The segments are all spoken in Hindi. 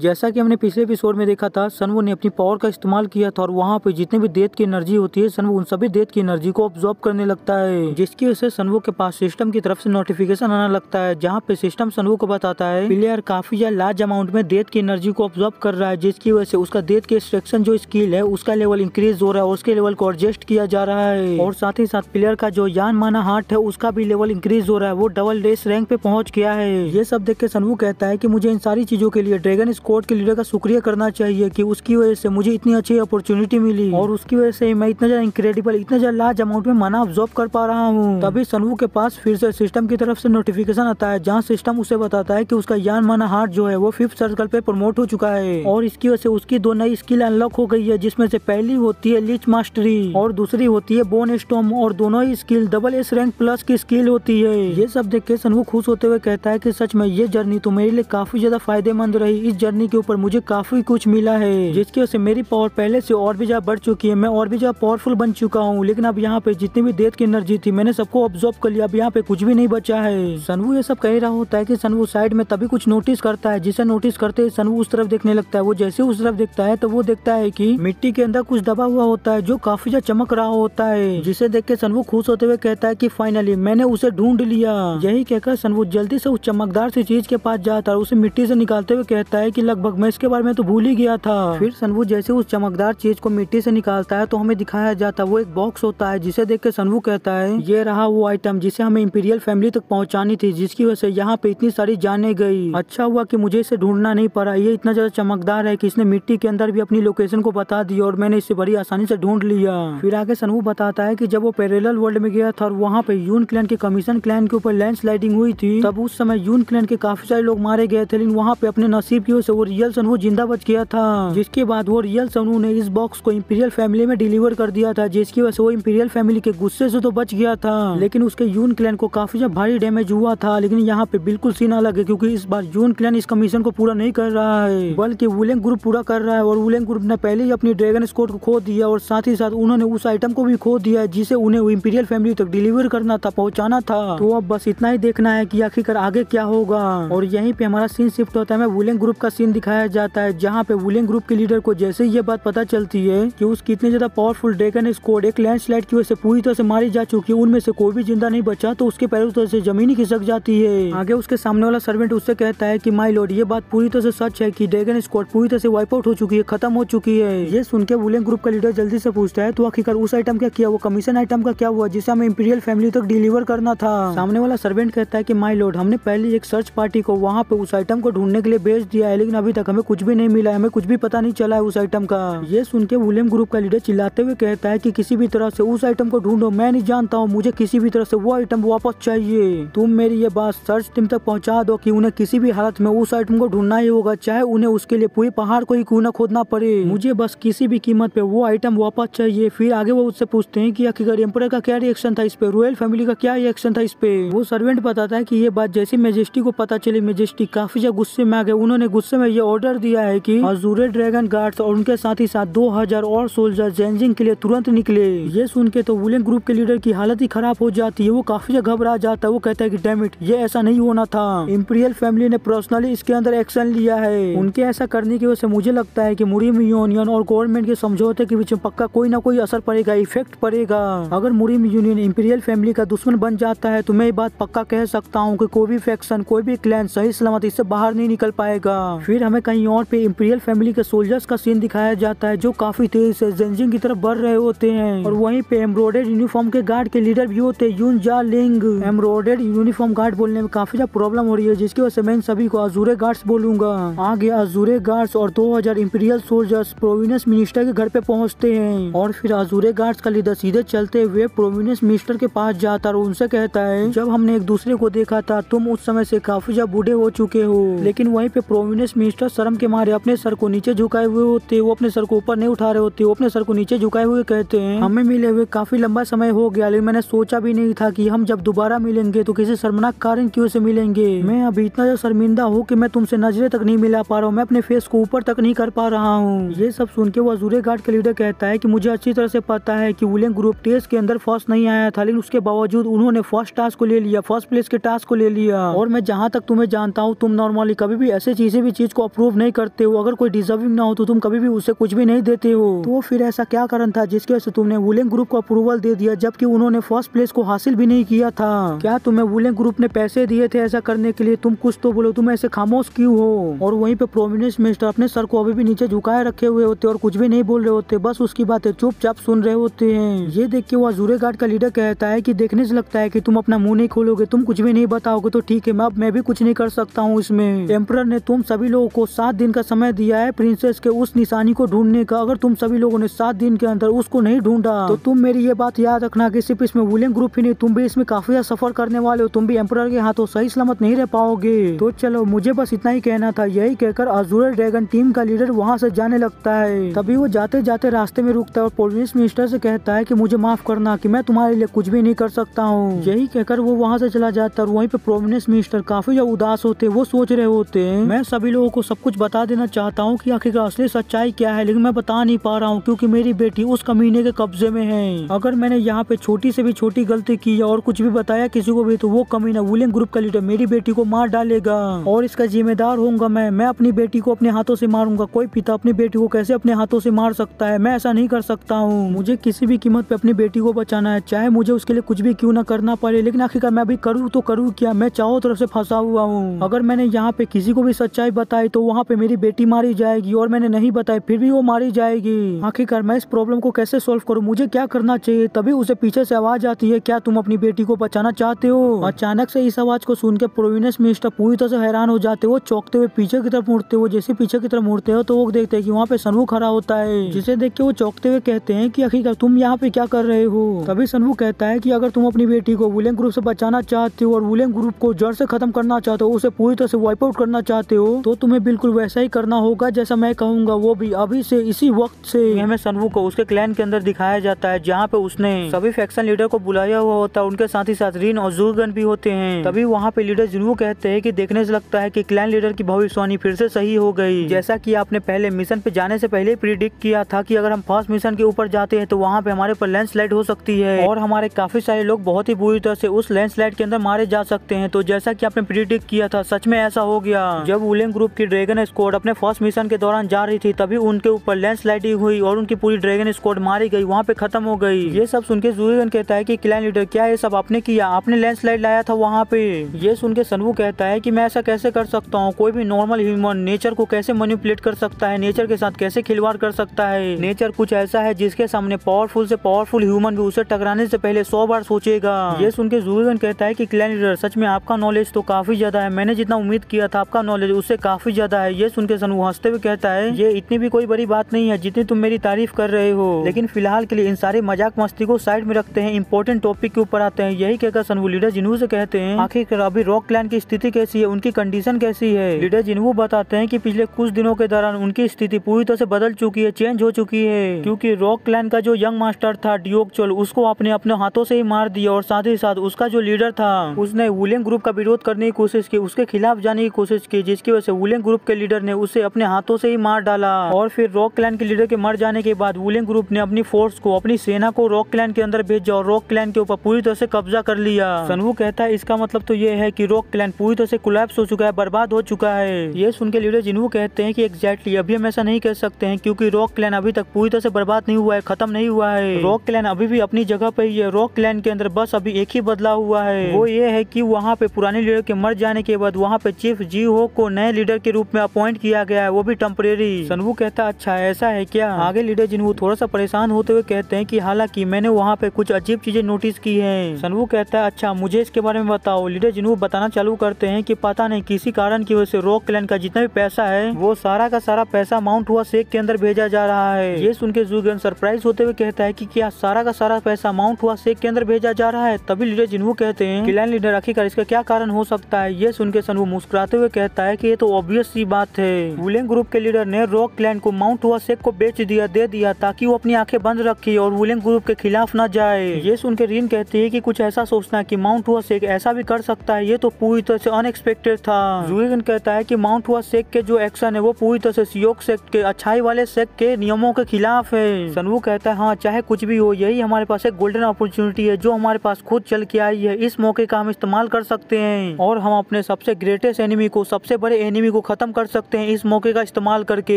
जैसा कि हमने पिछले एपिसोड में देखा था सनवो ने अपनी पावर का इस्तेमाल किया था और वहाँ पे जितने भी देत की एनर्जी होती है सनवो उन सभी देत की एनर्जी को ऑब्जॉर्व करने लगता है जिसकी वजह से सनवो के पास सिस्टम की तरफ से नोटिफिकेशन आना लगता है जहाँ पे सिस्टम सनवो को बताता है प्लेयर काफी या लार्ज अमाउंट में देत की एनर्जी को ऑब्जॉर्व कर रहा है जिसकी वजह से उसका देत की एक्सट्रेक्शन जो स्किल है उसका लेवल इंक्रीज हो रहा है उसके लेवल को एडजस्ट किया जा रहा है और साथ ही साथ प्लेयर का जो यान माना हार्ट है उसका भी लेवल इंक्रीज हो रहा है वो डबल डेस रैंक पे पहुंच गया है ये सब देख के सनवो कहता है की मुझे इन सारी चीजों के लिए ड्रैगन कोर्ट के लीडर का शुक्रिया करना चाहिए कि उसकी वजह से मुझे इतनी अच्छी अपॉर्चुनिटी मिली और उसकी वजह से मैं इतना ज़्यादा इनक्रेडिबल इतना ज़्यादा लार्ज अमाउंट में मना ऑब्जॉर्व कर पा रहा हूँ तभी सनवू के पास फिर से सिस्टम की तरफ से नोटिफिकेशन आता है जहाँ सिस्टम उसे बताता है की उसका यान माना हार्ट जो है वो फिफ्थ सर्कल पे प्रमोट हो चुका है और इसकी वजह से उसकी दो नई स्किल अनलॉक हो गई है जिसमे से पहली होती है लिच मास्टरी और दूसरी होती है बोन स्टोम और दोनों ही skill double S rank plus की स्किल होती है ये सब देख के सनवू खुश होते हुए कहता है की सच में ये जर्नी तो मेरे लिए काफी ज्यादा फायदेमंद रही इस जर्नी करने के ऊपर मुझे काफी कुछ मिला है जिसकी वजह से मेरी पावर पहले से और भी ज्यादा बढ़ चुकी है मैं और भी ज्यादा पावरफुल बन चुका हूँ लेकिन अब यहाँ पे जितनी भी देत की एनर्जी थी मैंने सबको ऑब्जॉर्व कर लिया अब यहाँ पे कुछ भी नहीं बचा है सनवू ये सब कह रहा होता है की सनवू साइड में तभी कुछ नोटिस करता है जिसे नोटिस करते ही सनवू उस तरफ देखने लगता है वो जैसे उस तरफ देखता है तो वो देखता है की मिट्टी के अंदर कुछ दबा हुआ होता है जो काफी ज्यादा चमक रहा होता है जिसे देख के सनवू खुश होते हुए कहता है की फाइनली मैंने उसे ढूंढ लिया यही कहकर सनवू जल्दी से उस चमकदार सी चीज के पास जाता है उसे मिट्टी से निकालते हुए कहता है की की लगभग मैं इसके बारे में तो भूल ही गया था फिर सनवू जैसे उस चमकदार चीज को मिट्टी से निकालता है तो हमें दिखाया जाता है वो एक बॉक्स होता है जिसे देख के सनवू कहता है ये रहा वो आइटम जिसे हमें इम्पीरियल फैमिली तक पहुँचानी थी जिसकी वजह से यहाँ पे इतनी सारी जाने गई अच्छा हुआ की मुझे इसे ढूंढना नहीं पड़ा ये इतना ज्यादा चमकदार है की इसने मिट्टी के अंदर भी अपनी लोकेशन को बता दी और मैंने इसे बड़ी आसानी से ढूंढ लिया फिर आगे सनवू बताता है की जब वो पेरेल वर्ल्ड में गया था और वहाँ पे यून क्लैन के कमीशन क्लैन के ऊपर लैंड हुई थी तब उस समय यून क्लैन के काफी सारे लोग मारे गए थे लेकिन वहाँ पे अपने नसीब की वजह से वो रियल सनहू जिंदा बच गया था जिसके बाद वो रियल सनहू ने इस बॉक्स को इम्पीरियल फैमिली में डिलीवर कर दिया था जिसकी वजह से वो इम्पीरियल फैमिली के गुस्से से तो बच गया था लेकिन उसके यून क्लैन को काफी भारी डैमेज हुआ था लेकिन यहाँ पे बिल्कुल सीन अलग है क्यूँकी इस बार यून क्लैन इस कमीशन को पूरा नहीं कर रहा है बल्कि वुलेंग ग्रुप पूरा कर रहा है और वुलेंग ग्रुप ने पहले ही अपनी ड्रैगन स्कोर को खो दिया और साथ ही साथ उन्होंने उस आइटम को भी खो दिया जिसे उन्हें इम्पीरियल फैमिली तक डिलीवर करना था पहुँचाना था तो अब बस इतना ही देखना है की आखिरकार आगे क्या होगा और यहीं पे हमारा सीन शिफ्ट होता है मैं वुलेंग ग्रुप का सीन दिखाया जाता है जहाँ पे वुलिंग ग्रुप के लीडर को जैसे ही ये बात पता चलती है कि उसकी इतनी ज्यादा पावरफुल ड्रेगन स्कोड एक लैंडस्लाइड की वजह से पूरी तरह से मारी जा चुकी है उनमें से कोई भी जिंदा नहीं बचा तो उसके पैरों तरह से जमीन ही खिसक जाती है आगे उसके सामने वाला सर्वेंट उससे कहता है की माई लोड ये बात पूरी तरह से सच है की ड्रेगन स्कोड पूरी तरह से वाइप आउट हो चुकी है खत्म हो चुकी है ये सुन के वुलिंग ग्रुप का लीडर जल्दी से पूछता है तो आखिरकार उस आइटम का किया वो कमीशन आइटम का क्या हुआ जिसे हमें इंपीरियल फैमिली तक डिलीवर करना था सामने वाला सर्वेंट कहता है की माई लोड हमने पहले एक सर्च पार्टी को वहाँ पे उस आइटम को ढूंढने के लिए भेज दिया है लेकिन अभी तक हमें कुछ भी नहीं मिला है हमें कुछ भी पता नहीं चला है उस आइटम का ये सुन के वुलियम ग्रुप का लीडर चिल्लाते हुए कहता है की किसी भी तरह से उस आइटम को ढूंढो मैं नहीं जानता हूँ मुझे किसी भी तरह से वो आइटम वापस चाहिए तुम मेरी ये बात सर्च टीम तक पहुँचा दो की उन्हें किसी भी हालत में उस आइटम को ढूंढना ही होगा चाहे उन्हें उसके लिए पूरे पहाड़ को ही क्यों ना खोदना पड़े मुझे बस किसी भी कीमत पे वो आइटम वापस चाहिए फिर आगे वो उससे पूछते हैं कि आखिर एम्पर का क्या रिएक्शन था इस पे रॉयल फैमिली का क्या रिएक्शन था इस पे वो सर्वेंट बताता है कि ये बात जैसे मेजेस्टी को पता चली मेजेस्टी काफी ज्यादा गुस्से में आ गए उन्होंने गुस्से में ये ऑर्डर दिया है कि हजूरे ड्रैगन गार्ड्स और उनके साथ ही साथ दो हजार और सोल्जर जेंजिंग के लिए तुरंत निकले ये सुन के तो वुलिंग ग्रुप के लीडर की हालत ही खराब हो जाती है वो काफी घबरा जाता है वो कहता है की डेमिट ये ऐसा नहीं होना था इम्पीरियल फैमिली ने पर्सनली इसके अंदर एक्शन लिया है उनके ऐसा करने की वजह से मुझे लगता है की मुरीम यूनियन और गवर्नमेंट के समझौते के बीच में पक्का कोई ना कोई असर पड़ेगा इफेक्ट पड़ेगा अगर मुरीम यूनियन इम्पीरियल फैमिली का दुश्मन बन जाता है तो मैं ये बात पक्का कह सकता हूँ की कोई भी फैक्शन कोई भी क्लैन सही सलामत इससे बाहर नहीं निकल पाएगा फिर हमें कहीं और पे इम्पीरियल फैमिली के सोल्जर्स का सीन दिखाया जाता है जो काफी तेज से जेंजिंग की तरफ बढ़ रहे होते हैं और वहीं पे एम्ब्रॉयडेड यूनिफॉर्म के गार्ड के लीडर भी होते हैं यून जा लिंग एम्ब्रॉयडेड यूनिफॉर्म गार्ड बोलने में काफी ज्यादा प्रॉब्लम हो रही है जिसकी वजह से मैं इन सभी को अजूरे गार्ड्स बोलूंगा आगे अजूरे गार्ड्स और दो हजार इम्पीरियल सोल्जर्स प्रोविनेंस मिनिस्टर के घर पे पहुँचते हैं और फिर अजूरे गार्ड्स का लीडर सीधे चलते हुए प्रोविनेंस मिनिस्टर के पास जाता है और उनसे कहता है जब हमने एक दूसरे को देखा था तुम उस समय से काफी ज्यादा बूढ़े हो चुके हो लेकिन वहीं पे प्रोविनेंस मिस्टर शर्म के मारे अपने सर को नीचे झुकाए हुए होते वो अपने सर को ऊपर नहीं उठा रहे होते वो अपने सर को नीचे झुकाए हुए कहते हैं हमें मिले हुए काफी लंबा समय हो गया लेकिन मैंने सोचा भी नहीं था कि हम जब दोबारा मिलेंगे तो किसी शर्मनाक कारण की से मिलेंगे मैं अभी इतना जो शर्मिंदा हूँ की मैं तुमसे नजरे तक नहीं मिला पा रहा हूँ मैं अपने फेस को ऊपर तक नहीं कर पा रहा हूँ ये सब सुन के वो अजूरे गार्ड के लीडर कहता है की मुझे अच्छी तरह से पता है की उलेंग ग्रुप टेस्ट के अंदर फर्स्ट नहीं आया था लेकिन उसके बावजूद उन्होंने फर्स्ट टास्क को ले लिया फर्स्ट प्लेस के टास्क को ले लिया और मैं जहाँ तक तुम्हें जानता हूँ तुम नॉर्मली कभी भी ऐसी चीजें भी चीज चीज़ को अप्रूव नहीं करते हो अगर कोई डिजर्विंग ना हो तो तुम कभी भी उसे कुछ भी नहीं देते हो तो फिर ऐसा क्या कारण था जिसकी वजह से तुमने वुलिंग ग्रुप को अप्रूवल दे दिया जबकि उन्होंने फर्स्ट प्लेस को हासिल भी नहीं किया था क्या तुम्हें वुलिंग ग्रुप ने पैसे दिए थे ऐसा करने के लिए तुम कुछ तो बोलो तुम ऐसे खामोश क्यूँ हो और वही पे प्रोमिनेंस मिनिस्टर अपने सर को अभी भी नीचे झुकाए रखे हुए होते और कुछ भी नहीं बोल रहे होते बस उसकी बातें चुपचाप सुन रहे होते हैं ये देख के वह जूरे गार्ड का लीडर कहता है की देखने से लगता है की तुम अपना मुंह नहीं खोलोगे तुम कुछ भी नहीं बताओगे तो ठीक है मैं अब मैं भी कुछ नहीं कर सकता हूँ इसमें एम्पर ने तुम सभी लोगों को सात दिन का समय दिया है प्रिंसेस के उस निशानी को ढूंढने का अगर तुम सभी लोगों ने सात दिन के अंदर उसको नहीं ढूंढा तो तुम मेरी ये बात याद रखना की सिर्फ इसमें वुलियन ग्रुप ही नहीं तुम भी इसमें काफी ज्यादा सफर करने वाले हो तुम भी एम्पर के हाथों सही सलामत नहीं रह पाओगे तो चलो मुझे बस इतना ही कहना था यही कहकर अजूर ड्रैगन टीम का लीडर वहाँ से जाने लगता है तभी वो जाते जाते रास्ते में रुकता है और पोलिस मिनिस्टर से कहता है की मुझे माफ करना की मैं तुम्हारे लिए कुछ भी नहीं कर सकता हूँ यही कहकर वो वहाँ से चला जाता है और वहीं पे प्रोमिनेंस मिनिस्टर काफी उदास होते वो सोच रहे होते हैं मैं सभी लोग लोगों को सब कुछ बता देना चाहता हूँ कि आखिरकार असली सच्चाई क्या है लेकिन मैं बता नहीं पा रहा हूँ क्योंकि मेरी बेटी उस कमीने के कब्जे में है अगर मैंने यहाँ पे छोटी से भी छोटी गलती की और कुछ भी बताया किसी को भी तो वो कमीना वुलिंग ग्रुप का लीडर मेरी बेटी को मार डालेगा और इसका जिम्मेदार होगा मैं मैं अपनी बेटी को अपने हाथों से मारूंगा कोई पिता अपनी बेटी को कैसे अपने हाथों से मार सकता है मैं ऐसा नहीं कर सकता हूँ मुझे किसी भी कीमत पे अपनी बेटी को बचाना है चाहे मुझे उसके लिए कुछ भी क्यों ना करना पड़े लेकिन आखिरकार मैं अभी करूँ तो करूँ क्या मैं चारों तरफ से फंसा हुआ हूँ अगर मैंने यहाँ पे किसी को भी सच्चाई बताई तो वहाँ पे मेरी बेटी मारी जाएगी और मैंने नहीं बताई फिर भी वो मारी जाएगी आखिरकार मैं इस प्रॉब्लम को कैसे सोल्व करूँ मुझे क्या करना चाहिए तभी उसे पीछे से आवाज आती है क्या तुम अपनी बेटी को बचाना चाहते हो अचानक से इस आवाज को सुन के प्रोविनेस मिनिस्टर पूरी तरह से हैरान हो जाते हो चौकते हुए पीछे की तरफ मुड़ते हो जैसे पीछे की तरफ मुड़ते हो तो वो देखते है की वहाँ पे सनवू खड़ा होता है जिसे देख के वो चौकते हुए कहते हैं की आखिरकार तुम यहाँ पे क्या कर रहे हो तभी सनवू कहता है की अगर तुम अपनी बेटी को वुलेंग ग्रुप से बचाना चाहते हो और वुलेंग ग्रुप को जड़ से खत्म करना चाहते हो उसे पूरी तरह से वाइप आउट करना चाहते हो तो तुम्हें बिल्कुल वैसा ही करना होगा जैसा मैं कहूँगा वो भी अभी से इसी वक्त से हमें सनवू को उसके क्लैन के अंदर दिखाया जाता है जहाँ पे उसने सभी फैक्शन लीडर को बुलाया हुआ होता है उनके साथ ही साथ रीन और जूरगन भी होते हैं तभी वहाँ पे लीडर जिनवू कहते हैं की देखने से लगता है की क्लैन लीडर की भविष्यवाणी फिर से सही हो गई जैसा की आपने पहले मिशन पे जाने से पहले प्रिडिक्ट किया था की अगर हम फर्स्ट मिशन के ऊपर जाते हैं तो वहाँ पे हमारे लैंड स्लाइड हो सकती है और हमारे काफी सारे लोग बहुत ही बुरी तरह से उस स्लाइड के अंदर मारे जा सकते हैं तो जैसा की आपने प्रिडिक्ट किया था सच में ऐसा हो गया जब उलेंग ग्रुप ग्रुप की ड्रैगन स्कॉड अपने फर्स्ट मिशन के दौरान जा रही थी तभी उनके ऊपर स्लाइडिंग हुई और उनकी पूरी ड्रैगन स्क्वाड मारी गई वहाँ पे खत्म हो गई ये सब सुन के जूरीगन कहता है की क्लाइन लीडर क्या ये सब आपने किया आपने लैंड लाया था वहाँ पे ये सुन के सनवू कहता है की मैं ऐसा कैसे कर सकता हूँ कोई भी नॉर्मल ह्यूमन नेचर को कैसे मैनिपुलेट कर सकता है नेचर के साथ कैसे खिलवाड़ कर सकता है नेचर कुछ ऐसा है जिसके सामने पावरफुल से पावरफुल ह्यूमन भी उसे टकराने से पहले सौ बार सोचेगा ये सुन के जूरीगन कहता है की क्लाइन लीडर सच में आपका नॉलेज तो काफी ज्यादा है मैंने जितना उम्मीद किया था आपका नॉलेज उससे काफी काफी ज्यादा है ये सुनकर सनू हंसते हुए कहता है ये इतनी भी कोई बड़ी बात नहीं है जितनी तुम मेरी तारीफ कर रहे हो लेकिन फिलहाल के लिए इन सारे मजाक मस्ती को साइड में रखते हैं इम्पोर्टेंट टॉपिक के ऊपर आते हैं यही कहकर सनू लीडर जिनू से कहते हैं आखिर अभी रॉक क्लैन की स्थिति कैसी है उनकी कंडीशन कैसी है लीडर जिनू बताते हैं की पिछले कुछ दिनों के दौरान उनकी स्थिति पूरी तरह से बदल चुकी है चेंज हो चुकी है क्यूँकी रॉक क्लैन का जो यंग मास्टर था डिओक चोल उसको आपने अपने हाथों से ही मार दिया और साथ ही साथ उसका जो लीडर था उसने वुलियम ग्रुप का विरोध करने की कोशिश की उसके खिलाफ जाने की कोशिश की जिसकी वजह से वुलेंग ग्रुप के लीडर ने उसे अपने हाथों से ही मार डाला और फिर रॉक क्लैन के लीडर के मर जाने के बाद वुलेंग ग्रुप ने अपनी फोर्स को अपनी सेना को रॉक क्लैन के अंदर भेजा और रॉक क्लैन के ऊपर पूरी तरह से कब्जा कर लिया सनवू कहता है इसका मतलब तो ये है की रॉक क्लैन पूरी तरह से कुलैप्स हो चुका है बर्बाद हो चुका है ये सुन के लीडर जिनवू कहते हैं की एग्जैक्टली अभी हम ऐसा नहीं कह सकते हैं क्यूँकी रॉक क्लैन अभी तक पूरी तरह से बर्बाद नहीं हुआ है खत्म नहीं हुआ है रॉक क्लैन अभी भी अपनी जगह पे ही है रॉक क्लैन के अंदर बस अभी एक ही बदलाव हुआ है वो ये है की वहाँ पे पुराने लीडर के मर जाने के बाद वहाँ पे चीफ जी हो को नए लीडर के रूप में अपॉइंट किया गया है वो भी टेम्परेरी सनवू कहता अच्छा ऐसा है क्या आगे लीडर जिनवू थोड़ा सा परेशान होते हुए कहते हैं की हालांकि मैंने वहाँ पे कुछ अजीब चीजें नोटिस की है सनवू कहता है अच्छा मुझे इसके बारे में बताओ लीडर जिनवू बताना चालू करते हैं की पता नहीं किसी कारण की वजह से रॉक क्लैन का जितना भी पैसा है वो सारा का सारा पैसा माउंट हुआ शेख के अंदर भेजा जा रहा है ये सुन के जूगन सरप्राइज होते हुए कहता है कि क्या सारा का सारा पैसा माउंट हुआ शेख के अंदर भेजा जा रहा है तभी लीडर जिनवू कहते हैं क्लैन लीडर आखिरकार इसका क्या कारण हो सकता है ये सुन के सनवू मुस्कुराते हुए कहता है की ये तो ऑब्वियस सी बात है वुलेंग ग्रुप के लीडर ने रॉक क्लैन को माउंट हुआ शेख को बेच दिया दे दिया ताकि वो अपनी आंखें बंद रखे और वुलेंग ग्रुप के खिलाफ न जाए ये सुन के रीन कहती है की कुछ ऐसा सोचना है की माउंट हुआ शेख ऐसा भी कर सकता है ये तो पूरी तरह से अनएक्सपेक्टेड था जुएगन कहता है की माउंट हुआ शेख के जो एक्शन है वो पूरी तरह से सियोग शेख के अच्छाई वाले शेख के नियमों के खिलाफ है सनवु कहता है हाँ चाहे कुछ भी हो यही हमारे पास एक गोल्डन अपॉर्चुनिटी है जो हमारे पास खुद चल के आई है इस मौके का हम इस्तेमाल कर सकते हैं और हम अपने सबसे ग्रेटेस्ट एनिमी को सबसे बड़े एनिमी आदमी को खत्म कर सकते हैं इस मौके का इस्तेमाल करके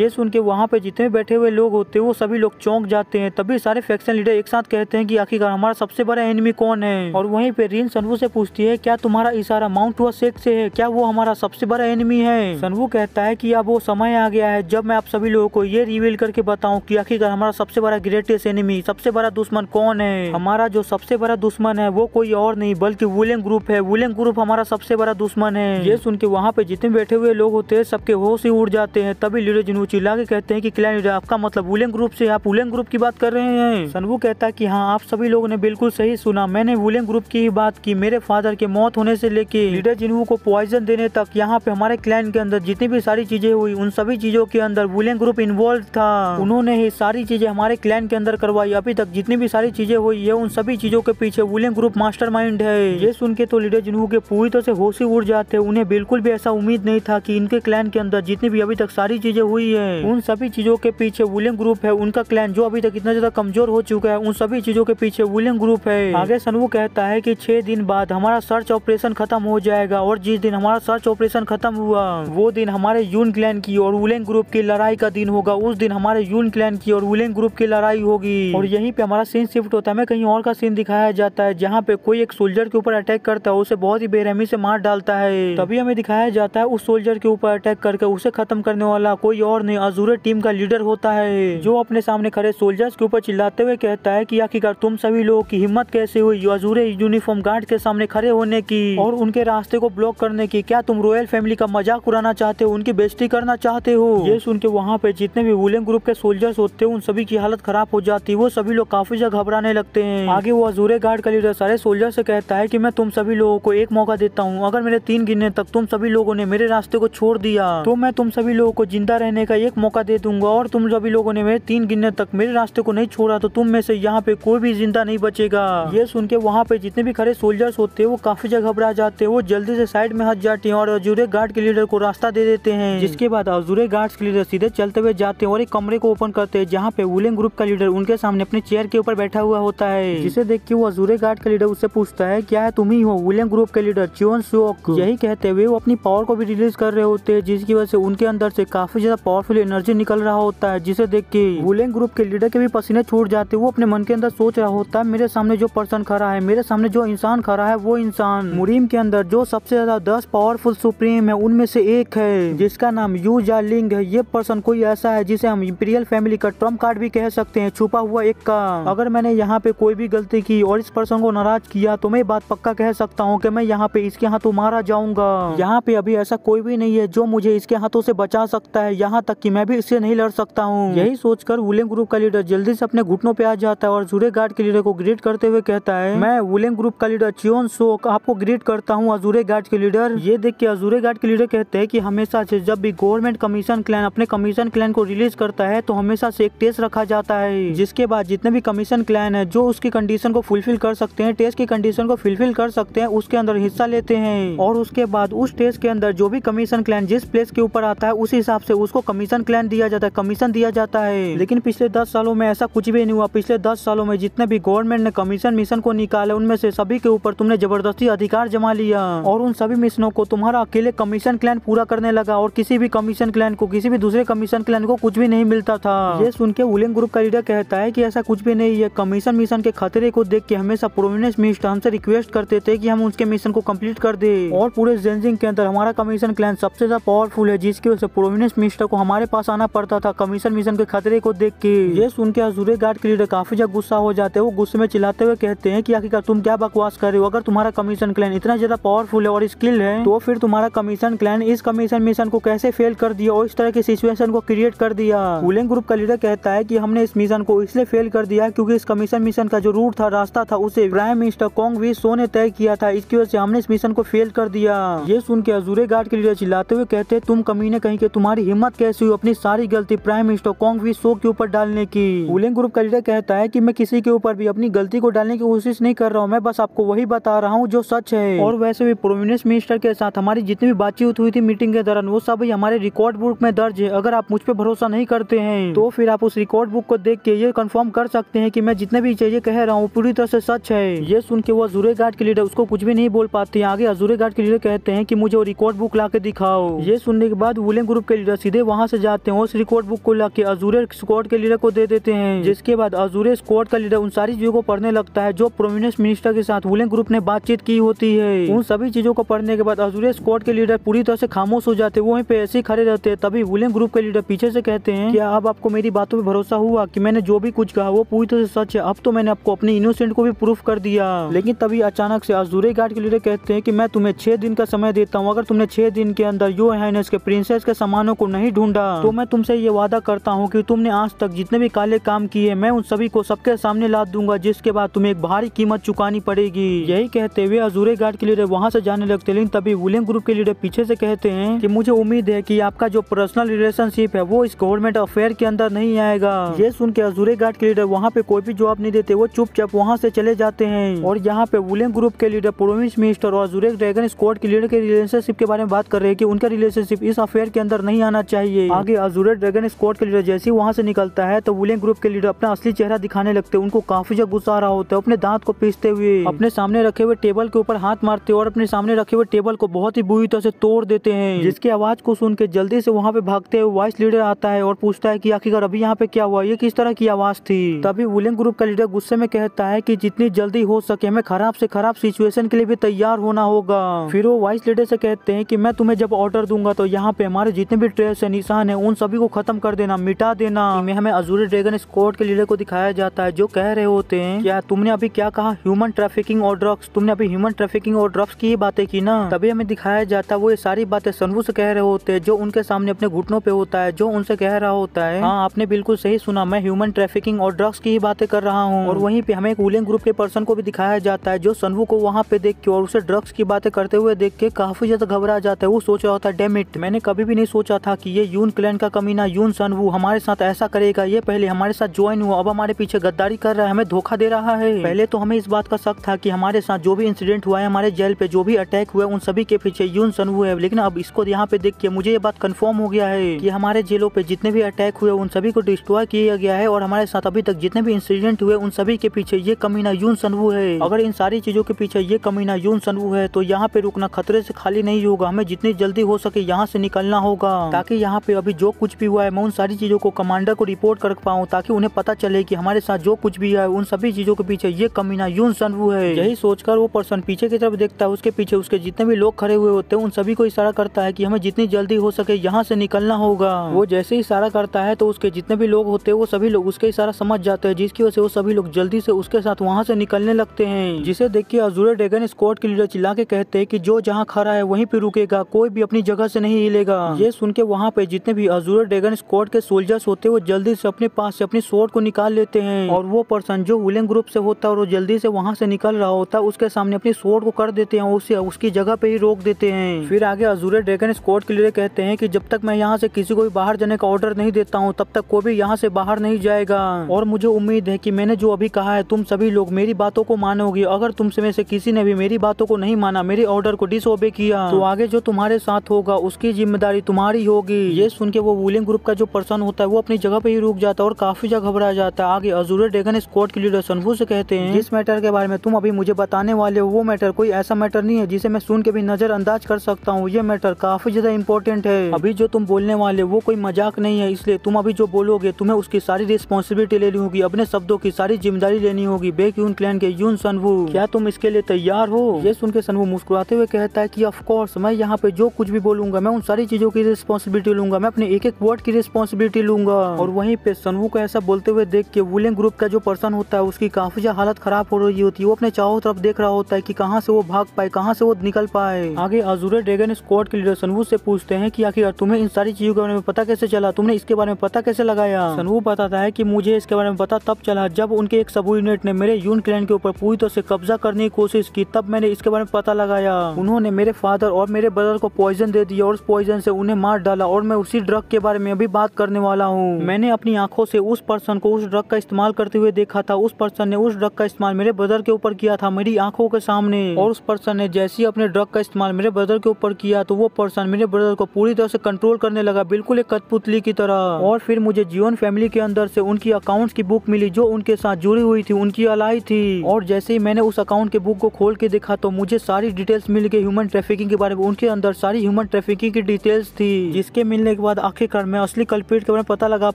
ये सुन के वहाँ पे जितने बैठे हुए लोग होते हैं वो सभी लोग चौंक जाते हैं तभी सारे फैक्शन लीडर एक साथ कहते हैं कि आखिरकार हमारा सबसे बड़ा एनिमी कौन है और वहीं पे रिन सनवू से पूछती है क्या तुम्हारा इशारा माउंट हुआ सेक से है क्या वो हमारा सबसे बड़ा एनिमी है सनवू कहता है की अब वो समय आ गया है जब मैं आप सभी लोगों को ये रिवील करके बताऊँ की आखिरकार हमारा सबसे बड़ा ग्रेटेस्ट एनिमी सबसे बड़ा दुश्मन कौन है हमारा जो सबसे बड़ा दुश्मन है वो कोई और नहीं बल्कि वुलिंग ग्रुप है वुलिंग ग्रुप हमारा सबसे बड़ा दुश्मन है ये सुन के वहाँ पे जितने बैठे हुए हुए लोग होते हैं सबके होश ही उड़ जाते हैं तभी लीडर जिनू चिल्ला के कहते हैं कि क्लैन लीडर आपका मतलब वुलेंग ग्रुप से आप वुलेंग ग्रुप की बात कर रहे हैं सनबू कहता है कि हाँ आप सभी लोगों ने बिल्कुल सही सुना मैंने वुलेंग ग्रुप की ही बात की मेरे फादर के मौत होने से लेके लीडर जिनू को पॉइजन देने तक यहाँ पे हमारे क्लैन के अंदर जितनी भी सारी चीजें हुई उन सभी चीजों के अंदर वुलेंग ग्रुप इन्वॉल्व था उन्होंने ही सारी चीजें हमारे क्लैन के अंदर करवाई अभी तक जितनी भी सारी चीजें हुई है उन सभी चीजों के पीछे वुलेंग ग्रुप मास्टर है ये सुन के तो लीडर जिनू के पूरी तरह से होश ही उड़ जाते हैं उन्हें बिल्कुल भी ऐसा उम्मीद नहीं था था कि इनके क्लैन के अंदर जितनी भी अभी तक सारी चीजें हुई है उन सभी चीजों के पीछे विलियम ग्रुप है उनका क्लैन जो अभी तक इतना ज्यादा कमजोर हो चुका है उन सभी चीजों के पीछे विलियम ग्रुप है आगे सनवू कहता है की छह दिन बाद हमारा सर्च ऑपरेशन खत्म हो जाएगा और जिस दिन हमारा सर्च ऑपरेशन खत्म हुआ वो दिन हमारे यून क्लैन की और वुलेन ग्रुप की लड़ाई का दिन होगा उस दिन हमारे यून क्लैन की और वुलेन ग्रुप की लड़ाई होगी और यहीं पे हमारा सीन शिफ्ट होता है हमें कहीं और का सीन दिखाया जाता है जहाँ पे कोई एक सोल्जर के ऊपर अटैक करता है उसे बहुत ही बेरहमी से मार डालता है तभी हमें दिखाया जाता है उस सोल्जर सोल्जर के ऊपर अटैक करके उसे खत्म करने वाला कोई और नहीं अजूरे टीम का लीडर होता है जो अपने सामने खड़े सोल्जर्स के ऊपर चिल्लाते हुए कहता है कि आखिरकार तुम सभी लोगों की हिम्मत कैसे हुई अजूरे यूनिफॉर्म गार्ड के सामने खड़े होने की और उनके रास्ते को ब्लॉक करने की क्या तुम रॉयल फैमिली का मजाक उड़ाना चाहते हो उनकी बेस्टी करना चाहते हो ये सुन के वहाँ पे जितने भी वुलेंग ग्रुप के सोल्जर्स होते हैं उन सभी की हालत खराब हो जाती है वो सभी लोग काफी ज्यादा घबराने लगते हैं आगे वो अजूरे गार्ड का लीडर सारे सोल्जर से कहता है की मैं तुम सभी लोगों को एक मौका देता हूँ अगर मेरे तीन गिनने तक तुम सभी लोगों ने मेरे रास्ते रास्ते को छोड़ दिया तो मैं तुम सभी लोगों को जिंदा रहने का एक मौका दे दूंगा और तुम सभी लोगों ने मेरे तीन गिनने तक मेरे रास्ते को नहीं छोड़ा तो तुम में से यहाँ पे कोई भी जिंदा नहीं बचेगा ये सुन के वहाँ पे जितने भी खड़े सोल्जर्स होते हैं वो काफी जगह घबरा जाते हैं वो जल्दी से साइड में हट जाते हैं और अजूरे गार्ड के लीडर को रास्ता दे देते हैं जिसके बाद अजूरे गार्ड के लीडर सीधे चलते हुए जाते हैं और एक कमरे को ओपन करते हैं जहाँ पे वुलिंग ग्रुप का लीडर उनके सामने अपने चेयर के ऊपर बैठा हुआ होता है जिसे देख के वो अजूरे गार्ड का लीडर उससे पूछता है क्या है तुम ही हो वुलिंग ग्रुप के लीडर चियोन शोक यही कहते हुए वो अपनी पावर को भी रिलीज कर कर रहे होते हैं जिसकी वजह से उनके अंदर से काफी ज्यादा पावरफुल एनर्जी निकल रहा होता है जिसे देख के वुलेंग ग्रुप के लीडर के भी पसीने छूट जाते वो अपने मन के अंदर सोच रहा होता है मेरे सामने जो पर्सन खड़ा है मेरे सामने जो इंसान खड़ा है वो इंसान मुरीम के अंदर जो सबसे ज्यादा दस पावरफुल सुप्रीम है उनमें से एक है जिसका नाम यू जा लिंग है ये पर्सन कोई ऐसा है जिसे हम इंपीरियल फैमिली का ट्रम्प कार्ड भी कह सकते हैं छुपा हुआ एक का अगर मैंने यहाँ पे कोई भी गलती की और इस पर्सन को नाराज किया तो मैं बात पक्का कह सकता हूँ की मैं यहाँ पे इसके हाथों मारा जाऊंगा यहाँ पे अभी ऐसा कोई भी भी नहीं है जो मुझे इसके हाथों से बचा सकता है यहाँ तक कि मैं भी इससे नहीं लड़ सकता हूँ यही सोचकर वुलिंग ग्रुप का लीडर जल्दी से अपने घुटनों पे आ जाता है और जूरे गार्ड के लीडर को ग्रीट करते हुए कहता है मैं वुलिंग ग्रुप का लीडर चियोन सोक आपको ग्रीट करता हूँ अजूरे गार्ड के लीडर ये देख के अजूरे गार्ड के लीडर कहते हैं की हमेशा से जब भी गवर्नमेंट कमीशन क्लैन अपने कमीशन क्लैन को रिलीज करता है तो हमेशा से एक टेस्ट रखा जाता है जिसके बाद जितने भी कमीशन क्लैन है जो उसकी कंडीशन को फुलफिल कर सकते हैं टेस्ट की कंडीशन को फुलफिल कर सकते हैं उसके अंदर हिस्सा लेते हैं और उसके बाद उस टेस्ट के अंदर जो भी कमीशन कमीशन क्लैन जिस प्लेस के ऊपर आता है उस हिसाब से उसको कमीशन क्लैन दिया जाता है कमीशन दिया जाता है लेकिन पिछले दस सालों में ऐसा कुछ भी नहीं हुआ पिछले दस सालों में जितने भी गवर्नमेंट ने कमीशन मिशन को निकाले उनमें से सभी के ऊपर तुमने जबरदस्ती अधिकार जमा लिया और उन सभी मिशनों को तुम्हारा अकेले कमीशन क्लैन पूरा करने लगा और किसी भी कमीशन क्लैन को किसी भी दूसरे कमीशन क्लैन को कुछ भी नहीं मिलता था ये सुन के उलिंग ग्रुप का लीडर कहता है की ऐसा कुछ भी नहीं है कमीशन मिशन के खतरे को देख के हमेशा प्रोमिनेंस मिनिस्टर हमसे रिक्वेस्ट करते थे की हम उसके मिशन को कम्प्लीट कर दे और पूरे जेंजिंग के अंदर हमारा कमीशन क्लैन प्लान सबसे ज़्यादा पावरफुल है जिसकी वजह से प्रोविनेंस मिनिस्टर को हमारे पास आना पड़ता था कमीशन मिशन के खतरे को देख के ये सुन के हजूरे गार्ड के लीडर काफी ज्यादा गुस्सा हो जाते हैं वो गुस्से में चिल्लाते हुए कहते हैं कि आखिरकार तुम क्या बकवास कर रहे हो अगर तुम्हारा कमीशन क्लैन इतना ज्यादा पावरफुल है और स्किल है तो फिर तुम्हारा कमीशन क्लैन इस कमीशन मिशन को कैसे फेल कर दिया और इस तरह की सिचुएशन को क्रिएट कर दिया कूलिंग ग्रुप का लीडर कहता है की हमने इस मिशन को इसलिए फेल कर दिया क्यूँकी इस कमीशन मिशन का जो रूट था रास्ता था उसे प्राइम मिनिस्टर कॉन्ग वी सो ने तय किया था इसकी वजह से हमने इस मिशन को फेल कर दिया ये सुन के अजूरे गार्ड के लीडर चिल्लाते हुए कहते तुम कमीने कहीं के तुम्हारी हिम्मत कैसी हुई अपनी सारी गलती प्राइम मिनिस्टर कॉन्ग भी शो के ऊपर डालने की वुलिंग ग्रुप का लीडर कहता है की मैं किसी के ऊपर भी अपनी गलती को डालने की कोशिश नहीं कर रहा हूँ मैं बस आपको वही बता रहा हूँ जो सच है और वैसे भी प्रोविनेंस मिनिस्टर के साथ हमारी जितनी भी बातचीत हुई थी मीटिंग के दौरान वो सब हमारे रिकॉर्ड बुक में दर्ज है अगर आप मुझ पर भरोसा नहीं करते हैं तो फिर आप उस रिकॉर्ड बुक को देख के ये कंफर्म कर सकते हैं कि मैं जितने भी चीजें कह रहा हूँ पूरी तरह से सच है ये सुन के वो अजूरे गार्ड के लीडर उसको कुछ भी नहीं बोल पाते आगे अजूरे गार्ड के लीडर कहते हैं कि मुझे वो रिकॉर्ड बुक ला के दिखाओ ये सुनने के बाद वुलेंग ग्रुप के लीडर सीधे वहाँ से जाते हैं उस रिकॉर्ड बुक को ला के अजूरे स्कॉट के लीडर को दे देते हैं जिसके बाद अजूरे स्कॉट का लीडर उन सारी चीजों को पढ़ने लगता है जो प्रोमिनेंस मिनिस्टर के साथ वुलेंग ग्रुप ने बातचीत की होती है उन सभी चीजों को पढ़ने के बाद अजूरे स्कॉट के लीडर पूरी तरह से खामोश हो जाते वहीं पे ऐसे खड़े रहते हैं तभी वुलेंग ग्रुप के लीडर पीछे से कहते हैं कि अब आपको मेरी बातों पर भरोसा हुआ की मैंने जो भी कुछ कहा वो पूरी तरह से सच है अब तो मैंने आपको अपने इनोसेंट को भी प्रूफ कर दिया लेकिन तभी अचानक से अजूरे गार्ड के लीडर कहते हैं कि मैं तुम्हें छह दिन का समय देता हूँ अगर तुमने छह दिन के अंदर यो हाइनेस के प्रिंसेस के सामानों को नहीं ढूंढा तो मैं तुमसे ये वादा करता हूँ कि तुमने आज तक जितने भी काले काम किए मैं उन सभी को सबके सामने ला दूंगा जिसके बाद तुम्हें एक भारी कीमत चुकानी पड़ेगी यही कहते हुए अजूरे गार्ड के लीडर वहाँ से जाने लगते लेकिन तभी वुलिंग ग्रुप के लीडर पीछे से कहते हैं की मुझे उम्मीद है की आपका जो पर्सनल रिलेशनशिप है वो इस गवर्नमेंट अफेयर के अंदर नहीं आएगा ये सुन के अजूरे गार्ड के लीडर वहाँ पे कोई भी जवाब नहीं देते वो चुपचाप वहाँ से चले जाते हैं और यहाँ पे वुलिंग ग्रुप के लीडर प्रोविंस मिनिस्टर और अजूरे ड्रैगन स्कॉट के लीडर के रिलेशनशिप के बारे में बात कर रहे कि उनका रिलेशनशिप इस अफेयर के अंदर नहीं आना चाहिए आगे अजूरे ड्रैगन स्कॉट के लीडर जैसे वहाँ से निकलता है तो वुलेन ग्रुप के लीडर अपना असली चेहरा दिखाने लगते उनको काफी ज्यादा गुस्सा रहा होता है अपने दांत को पीसते हुए अपने सामने रखे हुए टेबल के ऊपर हाथ मारते और अपने सामने रखे हुए टेबल को बहुत ही बुरी तरह से तोड़ देते हैं जिसकी आवाज को सुन के जल्दी से वहाँ पे भागते हुए वाइस लीडर आता है और पूछता है की आखिरकार अभी यहाँ पे क्या हुआ ये किस तरह की आवाज थी तभी वुलेन ग्रुप का लीडर गुस्से में कहता है की जितनी जल्दी हो सके हमें खराब से खराब सिचुएशन के लिए भी तैयार होना होगा फिर वो वाइस लीडर से कहते हैं की मैं तुम्हें जब ऑर्डर दूंगा तो यहाँ पे हमारे जितने भी ट्रेस है निशान है उन सभी को खत्म कर देना मिटा देना में हमें अजूरी ड्रेगन स्कॉट के लीडर को दिखाया जाता है जो कह रहे होते हैं क्या तुमने अभी क्या कहा ह्यूमन ट्रैफिकिंग और ड्रग्स तुमने अभी ह्यूमन ट्रैफिकिंग और ड्रग्स की ही बातें की ना तभी हमें दिखाया जाता वो ये सारी बातें सनवू से कह रहे होते हैं जो उनके सामने अपने घुटनों पे होता है जो उनसे कह रहा होता है हाँ आपने बिल्कुल सही सुना मैं ह्यूमन ट्रैफिकिंग और ड्रग्स की ही बातें कर रहा हूँ और वहीं पे हमें एक उलियन ग्रुप के पर्सन को भी दिखाया जाता है जो सनवू को वहाँ पे देख के और उसे ड्रग्स की बातें करते हुए देख के काफी ज्यादा घबरा जाता है उस सोच रहा था डेमिट मैंने कभी भी नहीं सोचा था कि ये यून क्लैन का कमीना यून सन वो हमारे साथ ऐसा करेगा ये पहले हमारे साथ ज्वाइन हुआ अब हमारे पीछे गद्दारी कर रहा है हमें धोखा दे रहा है पहले तो हमें इस बात का शक था की हमारे साथ जो भी इंसिडेंट हुआ है हमारे जेल पे जो भी अटैक हुआ है उन सभी के पीछे यून सन है लेकिन अब इसको यहाँ पे देख के मुझे ये बात कन्फर्म हो गया है की हमारे जेलों पे जितने भी अटैक हुए उन सभी को डिस्ट्रॉय किया गया है और हमारे साथ अभी तक जितने भी इंसिडेंट हुए उन सभी के पीछे ये कमीना यून सन है अगर इन सारी चीजों के पीछे ये कमीना यून सन है तो यहाँ पे रुकना खतरे से खाली नहीं होगा हमें जितनी जल्दी हो सके यहाँ से निकलना होगा ताकि यहाँ पे अभी जो कुछ भी हुआ है मैं उन सारी चीजों को कमांडर को रिपोर्ट कर पाऊँ ताकि उन्हें पता चले की हमारे साथ जो कुछ भी है उन सभी चीजों के पीछे ये कमीना यून सनवू है यही सोचकर वो पर्सन पीछे की तरफ देखता है उसके पीछे उसके जितने भी लोग खड़े हुए होते हैं उन सभी को इशारा करता है की हमें जितनी जल्दी हो सके यहाँ से निकलना होगा वो जैसे इशारा करता है तो उसके जितने भी लोग होते हैं वो सभी लोग उसके इशारा समझ जाते हैं जिसकी वजह से वो सभी लोग जल्दी से उसके साथ वहाँ से निकलने लगते हैं जिसे देख के अजूर डेगन स्कॉट के लीडर चिल्ला के कहते हैं कि जो जहाँ खड़ा है वहीं पे रुकेगा कोई भी अपनी जगह से नहीं हिलेगा हाँ। ये सुन के वहाँ पे जितने भी अजूर ड्रैगन स्कॉट के सोल्जर्स होते हैं वो जल्दी से अपने पास से अपनी शोर को निकाल लेते हैं और वो पर्सन जो विलिंग ग्रुप से होता है और वो जल्दी से वहाँ से निकल रहा होता है उसके सामने अपनी शोर को कर देते हैं उसे उसकी जगह पे ही रोक देते हैं फिर आगे अजूर ड्रेगन स्कॉट के लिए कहते हैं की जब तक मैं यहाँ से किसी को भी बाहर जाने का ऑर्डर नहीं देता हूँ तब तक कोई भी यहाँ से बाहर नहीं जाएगा और मुझे उम्मीद है की मैंने जो अभी कहा है तुम सभी लोग मेरी बातों को मानोगे अगर तुमसे में से किसी ने भी मेरी बातों को नहीं माना मेरे ऑर्डर को डिसओबे किया तो आगे जो तुम्हारे तुम्हारे साथ होगा उसकी जिम्मेदारी तुम्हारी होगी ये सुन के वो वुलिंग ग्रुप का जो पर्सन होता है वो अपनी जगह पे ही रुक जाता है और काफी ज्यादा घबरा जाता है आगे अजूर डेगन स्कॉट के लीडर सनफू से कहते हैं जिस मैटर के बारे में तुम अभी मुझे बताने वाले हो वो मैटर कोई ऐसा मैटर नहीं है जिसे मैं सुन के भी नजरअंदाज कर सकता हूँ ये मैटर काफी ज्यादा इंपॉर्टेंट है अभी जो तुम बोलने वाले वो कोई मजाक नहीं है इसलिए तुम अभी जो बोलोगे तुम्हें उसकी सारी रिस्पॉन्सिबिलिटी लेनी होगी अपने शब्दों की सारी जिम्मेदारी लेनी होगी बेक्यून क्लैन के यून सनवू क्या तुम इसके लिए तैयार हो ये सुन के सनवू मुस्कुराते हुए कहता है की ऑफकोर्स मैं यहाँ पे जो कुछ भी बोलूंगा मैं उन सारी चीज़ों की रिस्पॉन्सिबिलिटी लूंगा मैं अपने एक एक वर्ड की रिस्पॉन्सिबिलिटी लूंगा और वहीं पे सनहू को ऐसा बोलते हुए देख के वुलिंग ग्रुप का जो पर्सन होता है उसकी काफी ज्यादा हालत खराब हो रही होती है वो अपने चारों तरफ देख रहा होता है की कहाँ से वो भाग पाए कहाँ से वो निकल पाए आगे अजूरे ड्रेगन स्क्वाड के लीडर सनहू से पूछते हैं की आखिर तुम्हें इन सारी चीजों के बारे में पता कैसे चला तुमने इसके बारे में पता कैसे लगाया सनहू बताता है की मुझे इसके बारे में पता तब चला जब उनके एक सबोर्डिनेट ने मेरे यून क्लैन के ऊपर पूरी तरह से कब्जा करने की कोशिश की तब मैंने इसके बारे में पता लगाया उन्होंने मेरे फादर और मेरे ब्रदर को को पॉइजन दे दिया और उस पॉइजन से उन्हें मार डाला और मैं उसी ड्रग के बारे में अभी बात करने वाला हूँ मैंने अपनी आंखों से उस पर्सन को उस ड्रग का इस्तेमाल करते हुए देखा था उस पर्सन ने उस ड्रग का इस्तेमाल मेरे ब्रदर के ऊपर किया था मेरी आंखों के सामने और उस पर्सन ने जैसे ही अपने ड्रग का इस्तेमाल मेरे ब्रदर के ऊपर किया तो वो पर्सन मेरे ब्रदर को पूरी तरह से कंट्रोल करने लगा बिल्कुल एक कठपुतली की तरह और फिर मुझे जीवन फैमिली के अंदर से उनकी अकाउंट की बुक मिली जो उनके साथ जुड़ी हुई थी उनकी अलाई थी और जैसे ही मैंने उस अकाउंट के बुक को खोल के देखा तो मुझे सारी डिटेल्स मिल गई ह्यूमन ट्रैफिकिंग के बारे में उनके अंदर सारी ह्यूमन ट्रैफिकिंग की डिटेल्स थी जिसके मिलने के बाद आखिरकार मैं असली कल्पीट के बारे में पता लगा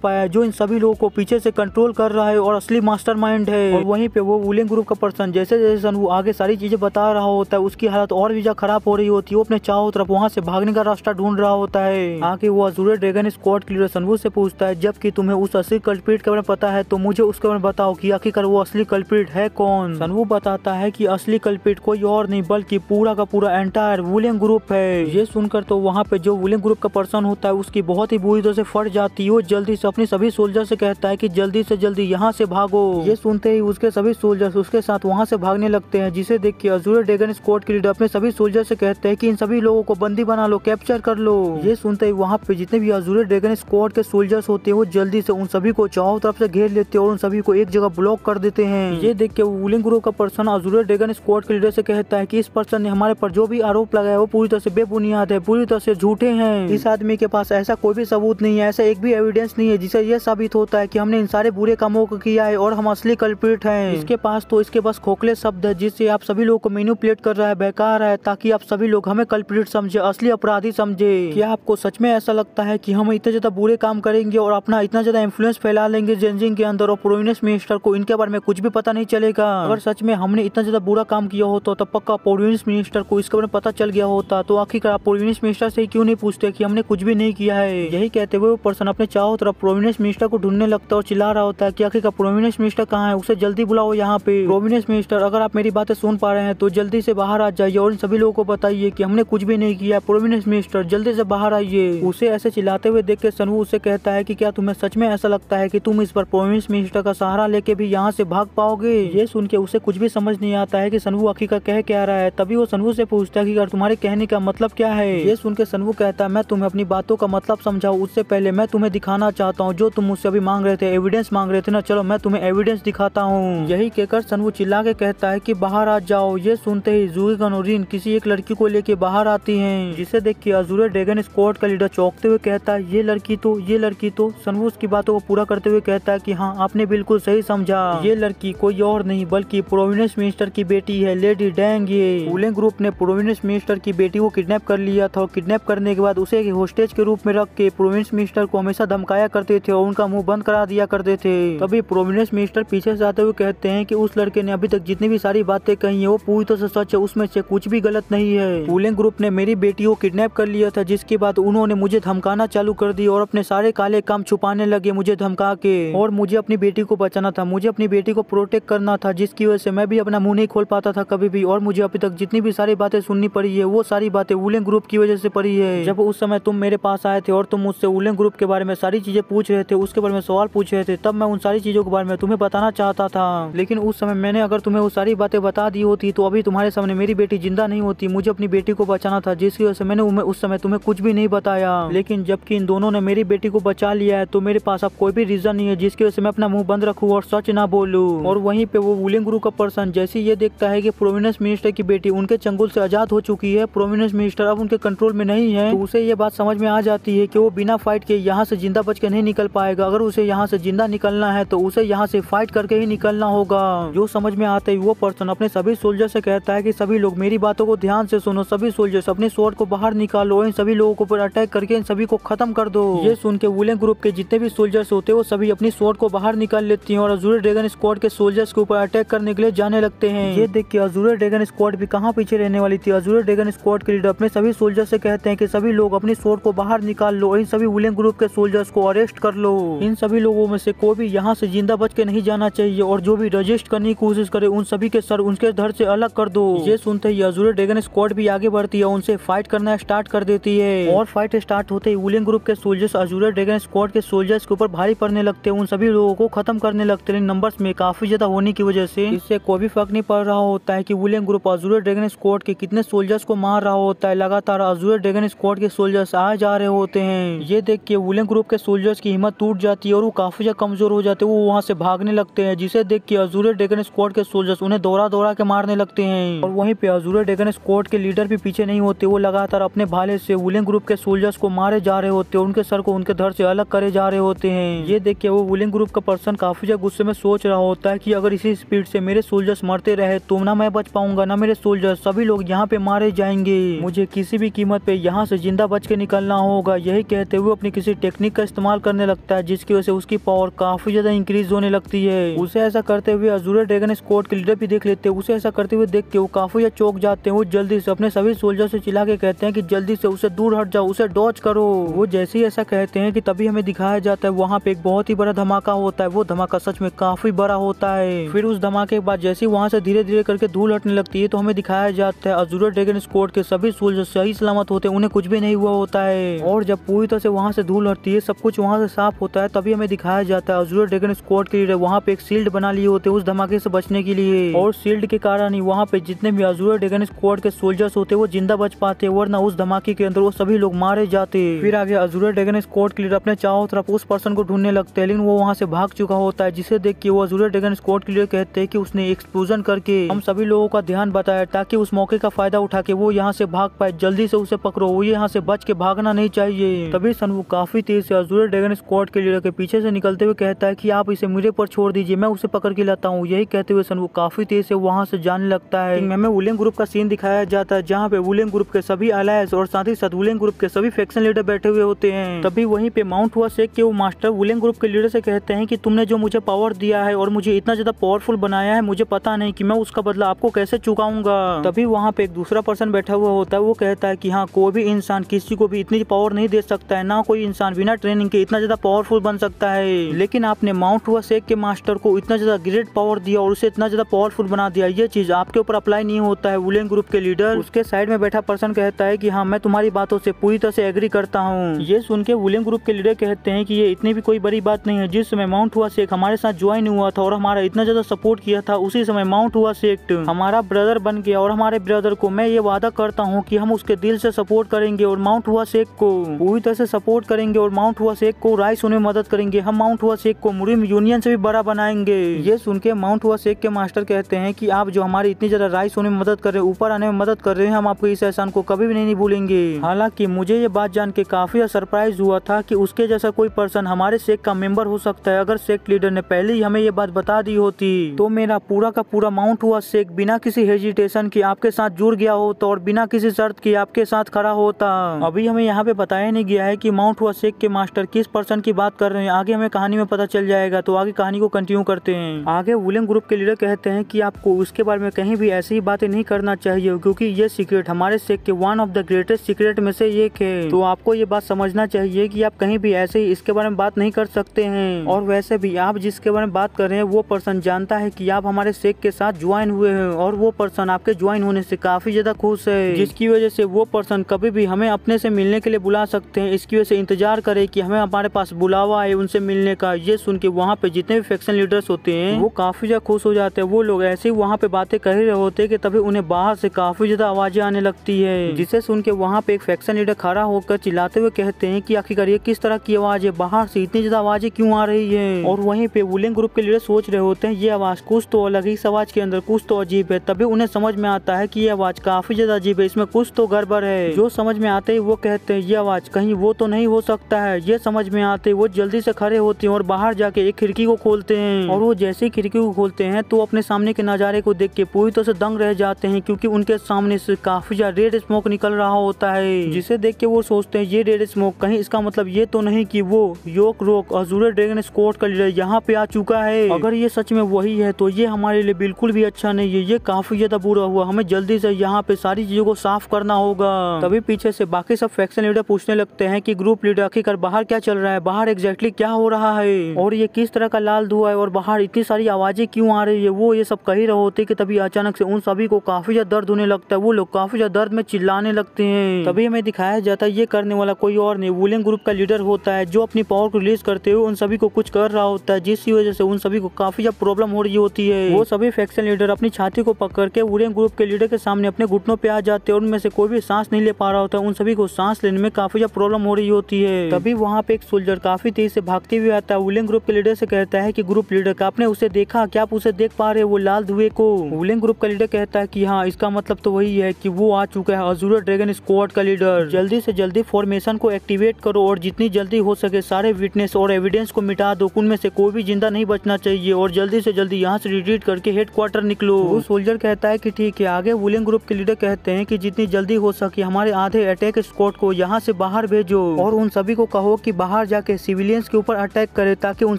पाया जो इन सभी लोगों को पीछे से कंट्रोल कर रहा है और असली मास्टर माइंड है और वहीं पे वो वुलिंग ग्रुप का पर्सन जैसे जैसे वो आगे सारी चीजें बता रहा होता है उसकी हालत और भी ज्यादा खराब हो रही होती है वो अपने चाहो तरफ वहाँ से भागने का रास्ता ढूंढ रहा होता है आगे वो अजूरे ड्रैगन स्कॉट क्लियर सनवू से पूछता है जबकि तुम्हें उस असली कल्पीट के बारे में पता है तो मुझे उसके बारे में बताओ की आखिरकार वो असली कल्पीट है कौन सनवू बताता है की असली कल्पीट कोई और नहीं बल्कि पूरा का पूरा एंटायर वुलिंग ग्रुप है ये सुनकर तो वहाँ पे जो वुलिंग ग्रुप का पर्सन होता है उसकी बहुत ही बुरी तरह से फट जाती है वो जल्दी से अपने सभी सोल्जर से कहता है कि जल्दी से जल्दी यहाँ से भागो ये सुनते ही उसके सभी सोल्जर्स उसके साथ वहाँ से भागने लगते हैं जिसे देख के अजूर डेगन स्कॉट के लीडर अपने सभी सोल्जर से कहते हैं कि इन सभी लोगों को बंदी बना लो कैप्चर कर लो ये सुनते ही वहाँ पे जितने भी अजूर डेगन स्कॉट के सोल्जर्स होते हैं वो जल्दी से उन सभी को चारों तरफ से घेर लेते हैं और उन सभी को एक जगह ब्लॉक कर देते हैं ये देख के वुलिंग ग्रुप का पर्सन अजूर डेगन स्कॉट के लीडर से कहता है की इस पर्सन ने हमारे पर जो भी आरोप लगाया वो पूरी तरह से बेबुन बुनियाद है पूरी तरह से झूठे हैं इस आदमी के पास ऐसा कोई भी सबूत नहीं है ऐसा एक भी एविडेंस नहीं है जिसे यह साबित होता है कि हमने इन सारे बुरे कामों को किया है और हम असली कल्प्रिट हैं इसके पास तो इसके पास खोखले शब्द है जिससे आप सभी लोगों को मेन्यूपुलेट कर रहा है बेकार है ताकि आप सभी लोग हमें कल्पिट समझे असली अपराधी समझे क्या आपको सच में ऐसा लगता है की हम इतने ज्यादा बुरे काम करेंगे और अपना इतना ज्यादा इन्फ्लुएंस फैला लेंगे जेनजिंग के अंदर और प्रोविनेस मिनिस्टर को इनके बारे में कुछ भी पता नहीं चलेगा अगर सच में हमने इतना ज्यादा बुरा काम किया होता तो पक्का प्रोविनेस मिनिस्टर को इसके बारे में पता चल गया होता तो आखिर आप प्रोविनेंस मिनिस्टर से क्यों नहीं पूछते कि हमने कुछ भी नहीं किया है यही कहते हुए वो पर्सन अपने चारों तरफ प्रोविनेंस मिनिस्टर को ढूंढने लगता है और चिल्ला रहा होता है की आखिर का प्रोविनेंस मिनिस्टर कहाँ है उसे जल्दी बुलाओ यहाँ पे प्रोविनेंस मिनिस्टर अगर आप मेरी बातें सुन पा रहे हैं तो जल्दी से बाहर आ जाइए और इन सभी लोगों को बताइए की हमने कुछ भी नहीं किया प्रोविनेंस मिनिस्टर जल्दी से बाहर आइए उसे ऐसे चिल्लाते हुए देख के सनु उसे कहता है की क्या तुम्हें सच में ऐसा लगता है की तुम इस पर प्रोविनेंस मिनिस्टर का सहारा लेके भी यहाँ से भाग पाओगे ये सुन के उसे कुछ भी समझ नहीं आता है की सनू आखिर का कह क्या रहा है तभी वो सनु से पूछता है की तुम्हारे कहने का मतलब मतलब क्या है ये सुन के सनवू कहता है मैं तुम्हें अपनी बातों का मतलब समझाऊ उससे पहले मैं तुम्हें दिखाना चाहता हूँ जो तुम मुझसे अभी मांग रहे थे एविडेंस मांग रहे थे ना चलो मैं तुम्हें एविडेंस दिखाता हूँ यही कहकर सनवू चिल्ला के कहता है की बाहर आ जाओ ये सुनते ही जूही गनोरिन किसी एक लड़की को लेके बाहर आती है जिसे देख के अजूर ड्रैगन स्कॉट का लीडर चौंकते हुए कहता है ये लड़की तो ये लड़की तो सनवू उसकी बातों को पूरा करते हुए कहता है की हाँ आपने बिल्कुल सही समझा ये लड़की कोई और नहीं बल्कि प्रोविनेंस मिनिस्टर की बेटी है लेडी डैंग ये ग्रुप ने प्रोविनेंस मिनिस्टर की बेटी को किडनैप किडनैप कर लिया था और किडनैप करने के बाद उसे एक होस्टेज के रूप में रख के प्रोविंस मिनिस्टर को हमेशा धमकाया करते थे और उनका मुंह बंद करा दिया करते थे तभी प्रोविंस मिनिस्टर पीछे से आते हुए कहते हैं कि उस लड़के ने अभी तक जितनी भी सारी बातें कही है वो पूरी तरह से सच है उसमें से कुछ भी गलत नहीं है पुलिंग ग्रुप ने मेरी बेटी को किडनेप कर लिया था जिसके बाद उन्होंने मुझे धमकाना चालू कर दिया और अपने सारे काले काम छुपाने लगे मुझे धमका के और मुझे अपनी बेटी को बचाना था मुझे अपनी बेटी को प्रोटेक्ट करना था जिसकी वजह से मैं भी अपना मुंह नहीं खोल पाता था कभी भी और मुझे अभी तक जितनी भी सारी बातें सुननी पड़ी है वो सारी बातें उलें ग्रुप की वजह से पड़ी है जब उस समय तुम मेरे पास आए थे और तुम मुझसे उलें ग्रुप के बारे में सारी चीजें पूछ रहे थे उसके बारे में सवाल पूछ रहे थे तब मैं उन सारी चीजों के बारे में तुम्हें बताना चाहता था लेकिन उस समय मैंने अगर तुम्हें वो सारी बातें बता दी होती तो अभी तुम्हारे सामने मेरी बेटी जिंदा नहीं होती मुझे अपनी बेटी को बचाना था जिसकी वजह से मैंने उस समय तुम्हें कुछ भी नहीं बताया लेकिन जबकि इन दोनों ने मेरी बेटी को बचा लिया है तो मेरे पास अब कोई भी रीजन नहीं है जिसकी वजह से मैं अपना मुंह बंद रखूँ और सच ना बोलू और वहीं पे वो वुलिंग ग्रुप का पर्सन जैसे ये देखता है कि प्रोविनेंस मिनिस्टर की बेटी उनके चंगुल से आजाद हो चुकी है प्रोविनेंस मिनिस्टर अब उनके कंट्रोल में नहीं है तो उसे ये बात समझ में आ जाती है कि वो बिना फाइट के यहाँ से जिंदा बच के नहीं निकल पाएगा अगर उसे यहाँ से जिंदा निकलना है तो उसे यहाँ से फाइट करके ही निकलना होगा जो समझ में आता है वो पर्सन अपने सभी सोल्जर से कहता है की सभी लोग मेरी बातों को ध्यान से सुनो सभी सोल्जर्स अपने शोर को बाहर निकालो इन सभी लोगों को अटैक करके इन सभी को खत्म कर दो ये सुन के वुलेन ग्रुप के जितने भी सोल्जर्स होते हैं वो सभी अपनी शोर को बाहर निकाल लेती है और अजूर ड्रैगन स्क्वाड के सोल्जर्स के ऊपर अटैक करने के लिए जाने लगते हैं ये देख के अजूर ड्रैगन स्क्वाड भी कहाँ पीछे रहने वाली थी अजूर ड्रैगन स्क्वाड के लीडर अपने सभी सोल्जर से कहते हैं कि सभी लोग अपनी शोर को बाहर निकाल लो इन सभी विलियन ग्रुप के सोल्जर्स को अरेस्ट कर लो इन सभी लोगों में से कोई भी यहाँ से जिंदा बच के नहीं जाना चाहिए और जो भी रजिस्ट करने की कोशिश करे उन सभी के सर उनके धर से अलग कर दो ये सुनते ही अजूर ड्रेगन स्क्वाड भी आगे बढ़ती है उनसे फाइट करना स्टार्ट कर देती है और फाइट स्टार्ट होते ही विलियन ग्रुप के सोल्जर्स अजूर ड्रेगन स्क्वाड के सोल्जर्स के ऊपर भारी पड़ने लगते है उन सभी लोगों को खत्म करने लगते हैं नंबर में काफी ज्यादा होने की वजह से इससे कोई भी फर्क नहीं पड़ रहा होता है की villain group Azure dragon squad के कितने सोल्जर्स को मार रहा होता है लगातार अजूर ड्रैगन स्क्वाड के सोल्जर्स आए जा रहे होते हैं ये देख के वुलिंग ग्रुप के सोल्जर्स की हिम्मत टूट जाती है और वो काफी ज्यादा कमजोर हो जाते हैं वो वहाँ से भागने लगते हैं जिसे देख के अजूर ड्रैगन स्क्वाड के सोल्जर्स उन्हें दौरा दौरा के मारने लगते हैं और वहीं पे अजूर ड्रैगन स्क्वाड के लीडर भी पीछे नहीं होते वो लगातार अपने भाले से वुलिंग ग्रुप के सोल्जर्स को मारे जा रहे होते हैं उनके सर को उनके घर से अलग करे जा रहे होते हैं ये देख के वो वुलिंग ग्रुप का पर्सन काफी ज्यादा गुस्से में सोच रहा होता है की अगर इसी स्पीड से मेरे सोल्जर्स मरते रहे तो ना मैं बच पाऊंगा ना मेरे सोल्जर्स सभी लोग यहाँ पे मारे जाएंगे मुझे किसी भी कीमत पे यहाँ से ज़िंदा बच के निकलना होगा यही कहते हुए अपनी किसी टेक्निक का इस्तेमाल करने लगता है जिसकी वजह से उसकी पावर काफ़ी ज़्यादा इंक्रीज होने लगती है उसे ऐसा करते हुए अजूरे ड्रैगन स्कोर्ट के लीडर भी देख लेते हैं उसे ऐसा करते हुए देख के वो काफ़ी ज़्यादा चौक जाते हैं वो जल्दी से अपने सभी सोल्जर से चिल्ला के कहते हैं की जल्दी से उसे दूर हट जाओ उसे डॉच करो वो जैसे ही ऐसा कहते हैं की तभी हमें दिखाया जाता है वहाँ पे एक बहुत ही बड़ा धमाका होता है वो धमाका सच में काफ़ी बड़ा होता है फिर उस धमाके के बाद जैसे वहाँ से धीरे धीरे करके धूल हटने लगती है तो हमें दिखाया जाता है अजूरा ड्रैगन स्कोर्ट के सभी सोल्जर जो सही सलामत होते हैं उन्हें कुछ भी नहीं हुआ होता है और जब पूरी तरह से वहाँ से धूल हटती है सब कुछ वहाँ से साफ होता है तभी हमें दिखाया जाता है अजूर ड्रेगन स्कॉट के लिए वहाँ पे एक शील्ड बना लिए होते हैं उस धमाके से बचने के लिए और शील्ड के कारण ही वहाँ पे जितने भी अजूर ड्रेगन स्कॉट के सोल्जर्स होते वो जिंदा बच पाते वरना उस धमाके के अंदर वो सभी लोग मारे जाते फिर आगे अजूर ड्रेगन स्कॉट के लिए अपने चारों तरफ उस पर्सन को ढूंढने लगते हैं लेकिन वो वहाँ से भाग चुका होता है जिसे देख के वो अजूर ड्रेगन स्कॉट के लिए कहते हैं कि उसने एक्सप्लोजन करके हम सभी लोगों का ध्यान बताया ताकि उस मौके का फायदा उठा के वो यहाँ से भाग पाए है जल्दी से उसे पकड़ो वो यहाँ से बच के भागना नहीं चाहिए तभी सनवू काफी तेज से अजूर ड्रैगन स्क्वाड के लीडर के पीछे से निकलते हुए कहता है की आप इसे मुझे पर छोड़ दीजिए मैं उसे पकड़ के लाता हूँ यही कहते हुए सनवू काफी तेज से वहाँ से जाने लगता है हमें वुलिंग ग्रुप का सीन दिखाया जाता है जहाँ पे वुलिंग ग्रुप के सभी अलायस और साथ ही साथ वुलिंग ग्रुप के सभी फैक्शन लीडर बैठे हुए होते हैं तभी वहीं पे माउंट हुआ शेख के वो मास्टर वुलिंग ग्रुप के लीडर से कहते हैं कि तुमने जो मुझे पावर दिया है और मुझे इतना ज्यादा पावरफुल बनाया है मुझे पता नहीं कि मैं उसका बदला आपको कैसे चुकाऊंगा तभी वहाँ पे एक दूसरा पर्सन बैठा हुआ होता है वो वो कहता है कि हाँ कोई भी इंसान किसी को भी इतनी पावर नहीं दे सकता है ना कोई इंसान बिना ट्रेनिंग के इतना ज़्यादा पावरफुल बन सकता है लेकिन आपने माउंट हुआ शेख के मास्टर को इतना ज़्यादा ग्रेट पावर दिया और उसे इतना ज़्यादा पावरफुल बना दिया ये चीज़ आपके ऊपर अप्लाई नहीं होता है वुलेन ग्रुप के लीडर उसके साइड में बैठा पर्सन कहता है की हाँ मैं तुम्हारी बातों से पूरी तरह से एग्री करता हूँ ये सुन के वुलेन ग्रुप के लीडर कहते हैं की ये इतनी भी कोई बड़ी बात नहीं है जिस समय माउंट हुआ शेख हमारे साथ ज्वाइन हुआ था और हमारा इतना ज़्यादा सपोर्ट किया था उसी समय माउंट हुआ शेख हमारा ब्रदर बन गया और हमारे ब्रदर को मैं ये वादा करता हूँ कि हम उसके दिल से सपोर्ट करेंगे और माउंट हुआ शेख को पूरी तरह से सपोर्ट करेंगे और माउंट हुआ शेख को राइस होने में मदद करेंगे हम माउंट हुआ शेख को मुरिम यूनियन से भी बड़ा बनाएंगे ये सुन के माउंट हुआ शेख के मास्टर कहते हैं कि आप जो हमारी इतनी ज्यादा राइस होने में मदद कर रहे हैं ऊपर आने में मदद कर रहे हैं हम आपके इस एहसान को कभी भी नहीं भूलेंगे हालांकि मुझे ये बात जान के काफी सरप्राइज हुआ था कि उसके जैसा कोई पर्सन हमारे शेख का मेंबर हो सकता है अगर शेख लीडर ने पहले ही हमें ये बात बता दी होती तो मेरा पूरा का पूरा माउंट हुआ शेख बिना किसी हेजिटेशन के आपके साथ जुड़ गया हो तो और बिना किसी सर शर्त की आपके साथ खड़ा होता अभी हमें यहाँ पे बताया नहीं गया है कि माउंट हुआ शेख के मास्टर किस पर्सन की बात कर रहे हैं आगे हमें कहानी में पता चल जाएगा तो आगे कहानी को कंटिन्यू करते हैं आगे वुलेंग ग्रुप के लीडर कहते हैं की आपको उसके बारे में कहीं भी ऐसी बातें नहीं करना चाहिए क्यूँकी ये सीक्रेट हमारे शेख के one of the greatest secret में से एक है तो आपको ये बात समझना चाहिए की आप कहीं भी ऐसे ही इसके बारे में बात नहीं कर सकते हैं और वैसे भी आप जिसके बारे में बात कर रहे हैं वो पर्सन जानता है कि आप हमारे शेख के साथ ज्वाइन हुए हैं और वो पर्सन आपके ज्वाइन होने से काफी ज्यादा खुश है जिसकी वजह वजह से वो पर्सन कभी भी हमें अपने से मिलने के लिए बुला सकते हैं इसकी वजह से इंतजार करें कि हमें हमारे पास बुलावा है उनसे मिलने का ये सुन के वहाँ पे जितने भी फैक्शन लीडर्स होते हैं वो काफ़ी ज़्यादा खुश हो जाते हैं वो लोग ऐसे ही वहाँ पे बातें कर रहे होते हैं कि तभी उन्हें बाहर से काफ़ी ज़्यादा आवाज़ें आने लगती है जिसे सुन के वहाँ पे एक फैक्शन लीडर खड़ा होकर चिल्लाते हुए कहते हैं की आखिरकार ये किस तरह की आवाज़ है बाहर से इतनी ज़्यादा आवाज़ें क्यूँ आ रही है और वहीं पे वुलिंग ग्रुप के लीडर सोच रहे होते हैं ये आवाज़ कुछ तो अलग है इस आवाज़ के अंदर कुछ तो अजीब है तभी उन्हें समझ में आता है की ये आवाज़ काफ़ी ज़्यादा अजीब है इसमें कुछ कुछ तो गड़बड़ है जो समझ में आते ही वो कहते हैं ये आवाज कहीं वो तो नहीं हो सकता है ये समझ में आते वो जल्दी से खड़े होते हैं और बाहर जाके एक खिड़की को खोलते हैं और वो जैसे ही खिड़की को खोलते हैं तो अपने सामने के नजारे को देख के पूरी तरह से दंग रह जाते हैं क्योंकि उनके सामने से काफी ज्यादा रेड स्मोक निकल रहा होता है जिसे देख के वो सोचते हैं ये रेड स्मोक कहीं इसका मतलब ये तो नहीं की वो योक रोक अजूर ड्रेगन स्कोट का लीडर यहाँ पे आ चुका है अगर ये सच में वही है तो ये हमारे लिए बिल्कुल भी अच्छा नहीं है ये काफी ज्यादा बुरा हुआ हमें जल्दी से यहाँ पे सारी चीजों को साफ कर करना होगा तभी पीछे से बाकी सब फैक्शन लीडर पूछने लगते हैं कि ग्रुप लीडर आखिरकार बाहर क्या चल रहा है बाहर एग्जैक्टली क्या हो रहा है और ये किस तरह का लाल धुआ है और बाहर इतनी सारी आवाजें क्यों आ रही है वो ये सब कही रहे होते कि तभी अचानक से उन सभी को काफी ज्यादा दर्द होने लगता है वो लोग काफी ज्यादा दर्द में चिल्लाने लगते हैं तभी हमें दिखाया जाता है ये करने वाला कोई और नहीं वुलिंग ग्रुप का लीडर होता है जो अपनी पावर को रिलीज करते हुए उन सभी को कुछ कर रहा होता है जिसकी वजह से उन सभी को काफी ज्यादा प्रॉब्लम हो रही होती है वो सभी फैक्शन लीडर अपनी छाती को पकड़ के वुलिंग ग्रुप के लीडर के सामने अपने घुटनों पे आ जाते हैं उनमें से कोई भी सांस नहीं ले पा रहा होता है उन सभी को सांस लेने में काफी ज्यादा प्रॉब्लम हो रही होती है तभी वहाँ पे एक सोल्जर काफी तेज से भागते हुए आता है वुलिंग ग्रुप के लीडर से कहता है की ग्रुप लीडर का आपने उसे देखा क्या आप उसे देख पा रहे वो लाल धुए को वुलिंग ग्रुप का लीडर कहता है की हाँ इसका मतलब तो वही है की वो आ चुका है अजूर ड्रैगन स्क्वाड का लीडर जल्दी से जल्दी फॉर्मेशन को एक्टिवेट करो और जितनी जल्दी हो सके सारे विटनेस और एविडेंस को मिटा दो उनमें से कोई भी जिंदा नहीं बचना चाहिए और जल्दी से जल्दी यहाँ से रिट्रीट करके हेड क्वार्टर निकलो वो सोल्जर कहता है की ठीक है आगे वुलिंग ग्रुप के लीडर कहते हैं की जितनी जल्दी जल्दी हो सके हमारे आधे अटैक स्कॉट को यहाँ से बाहर भेजो और उन सभी को कहो कि बाहर जाके सिविलियंस के ऊपर अटैक करे ताकि उन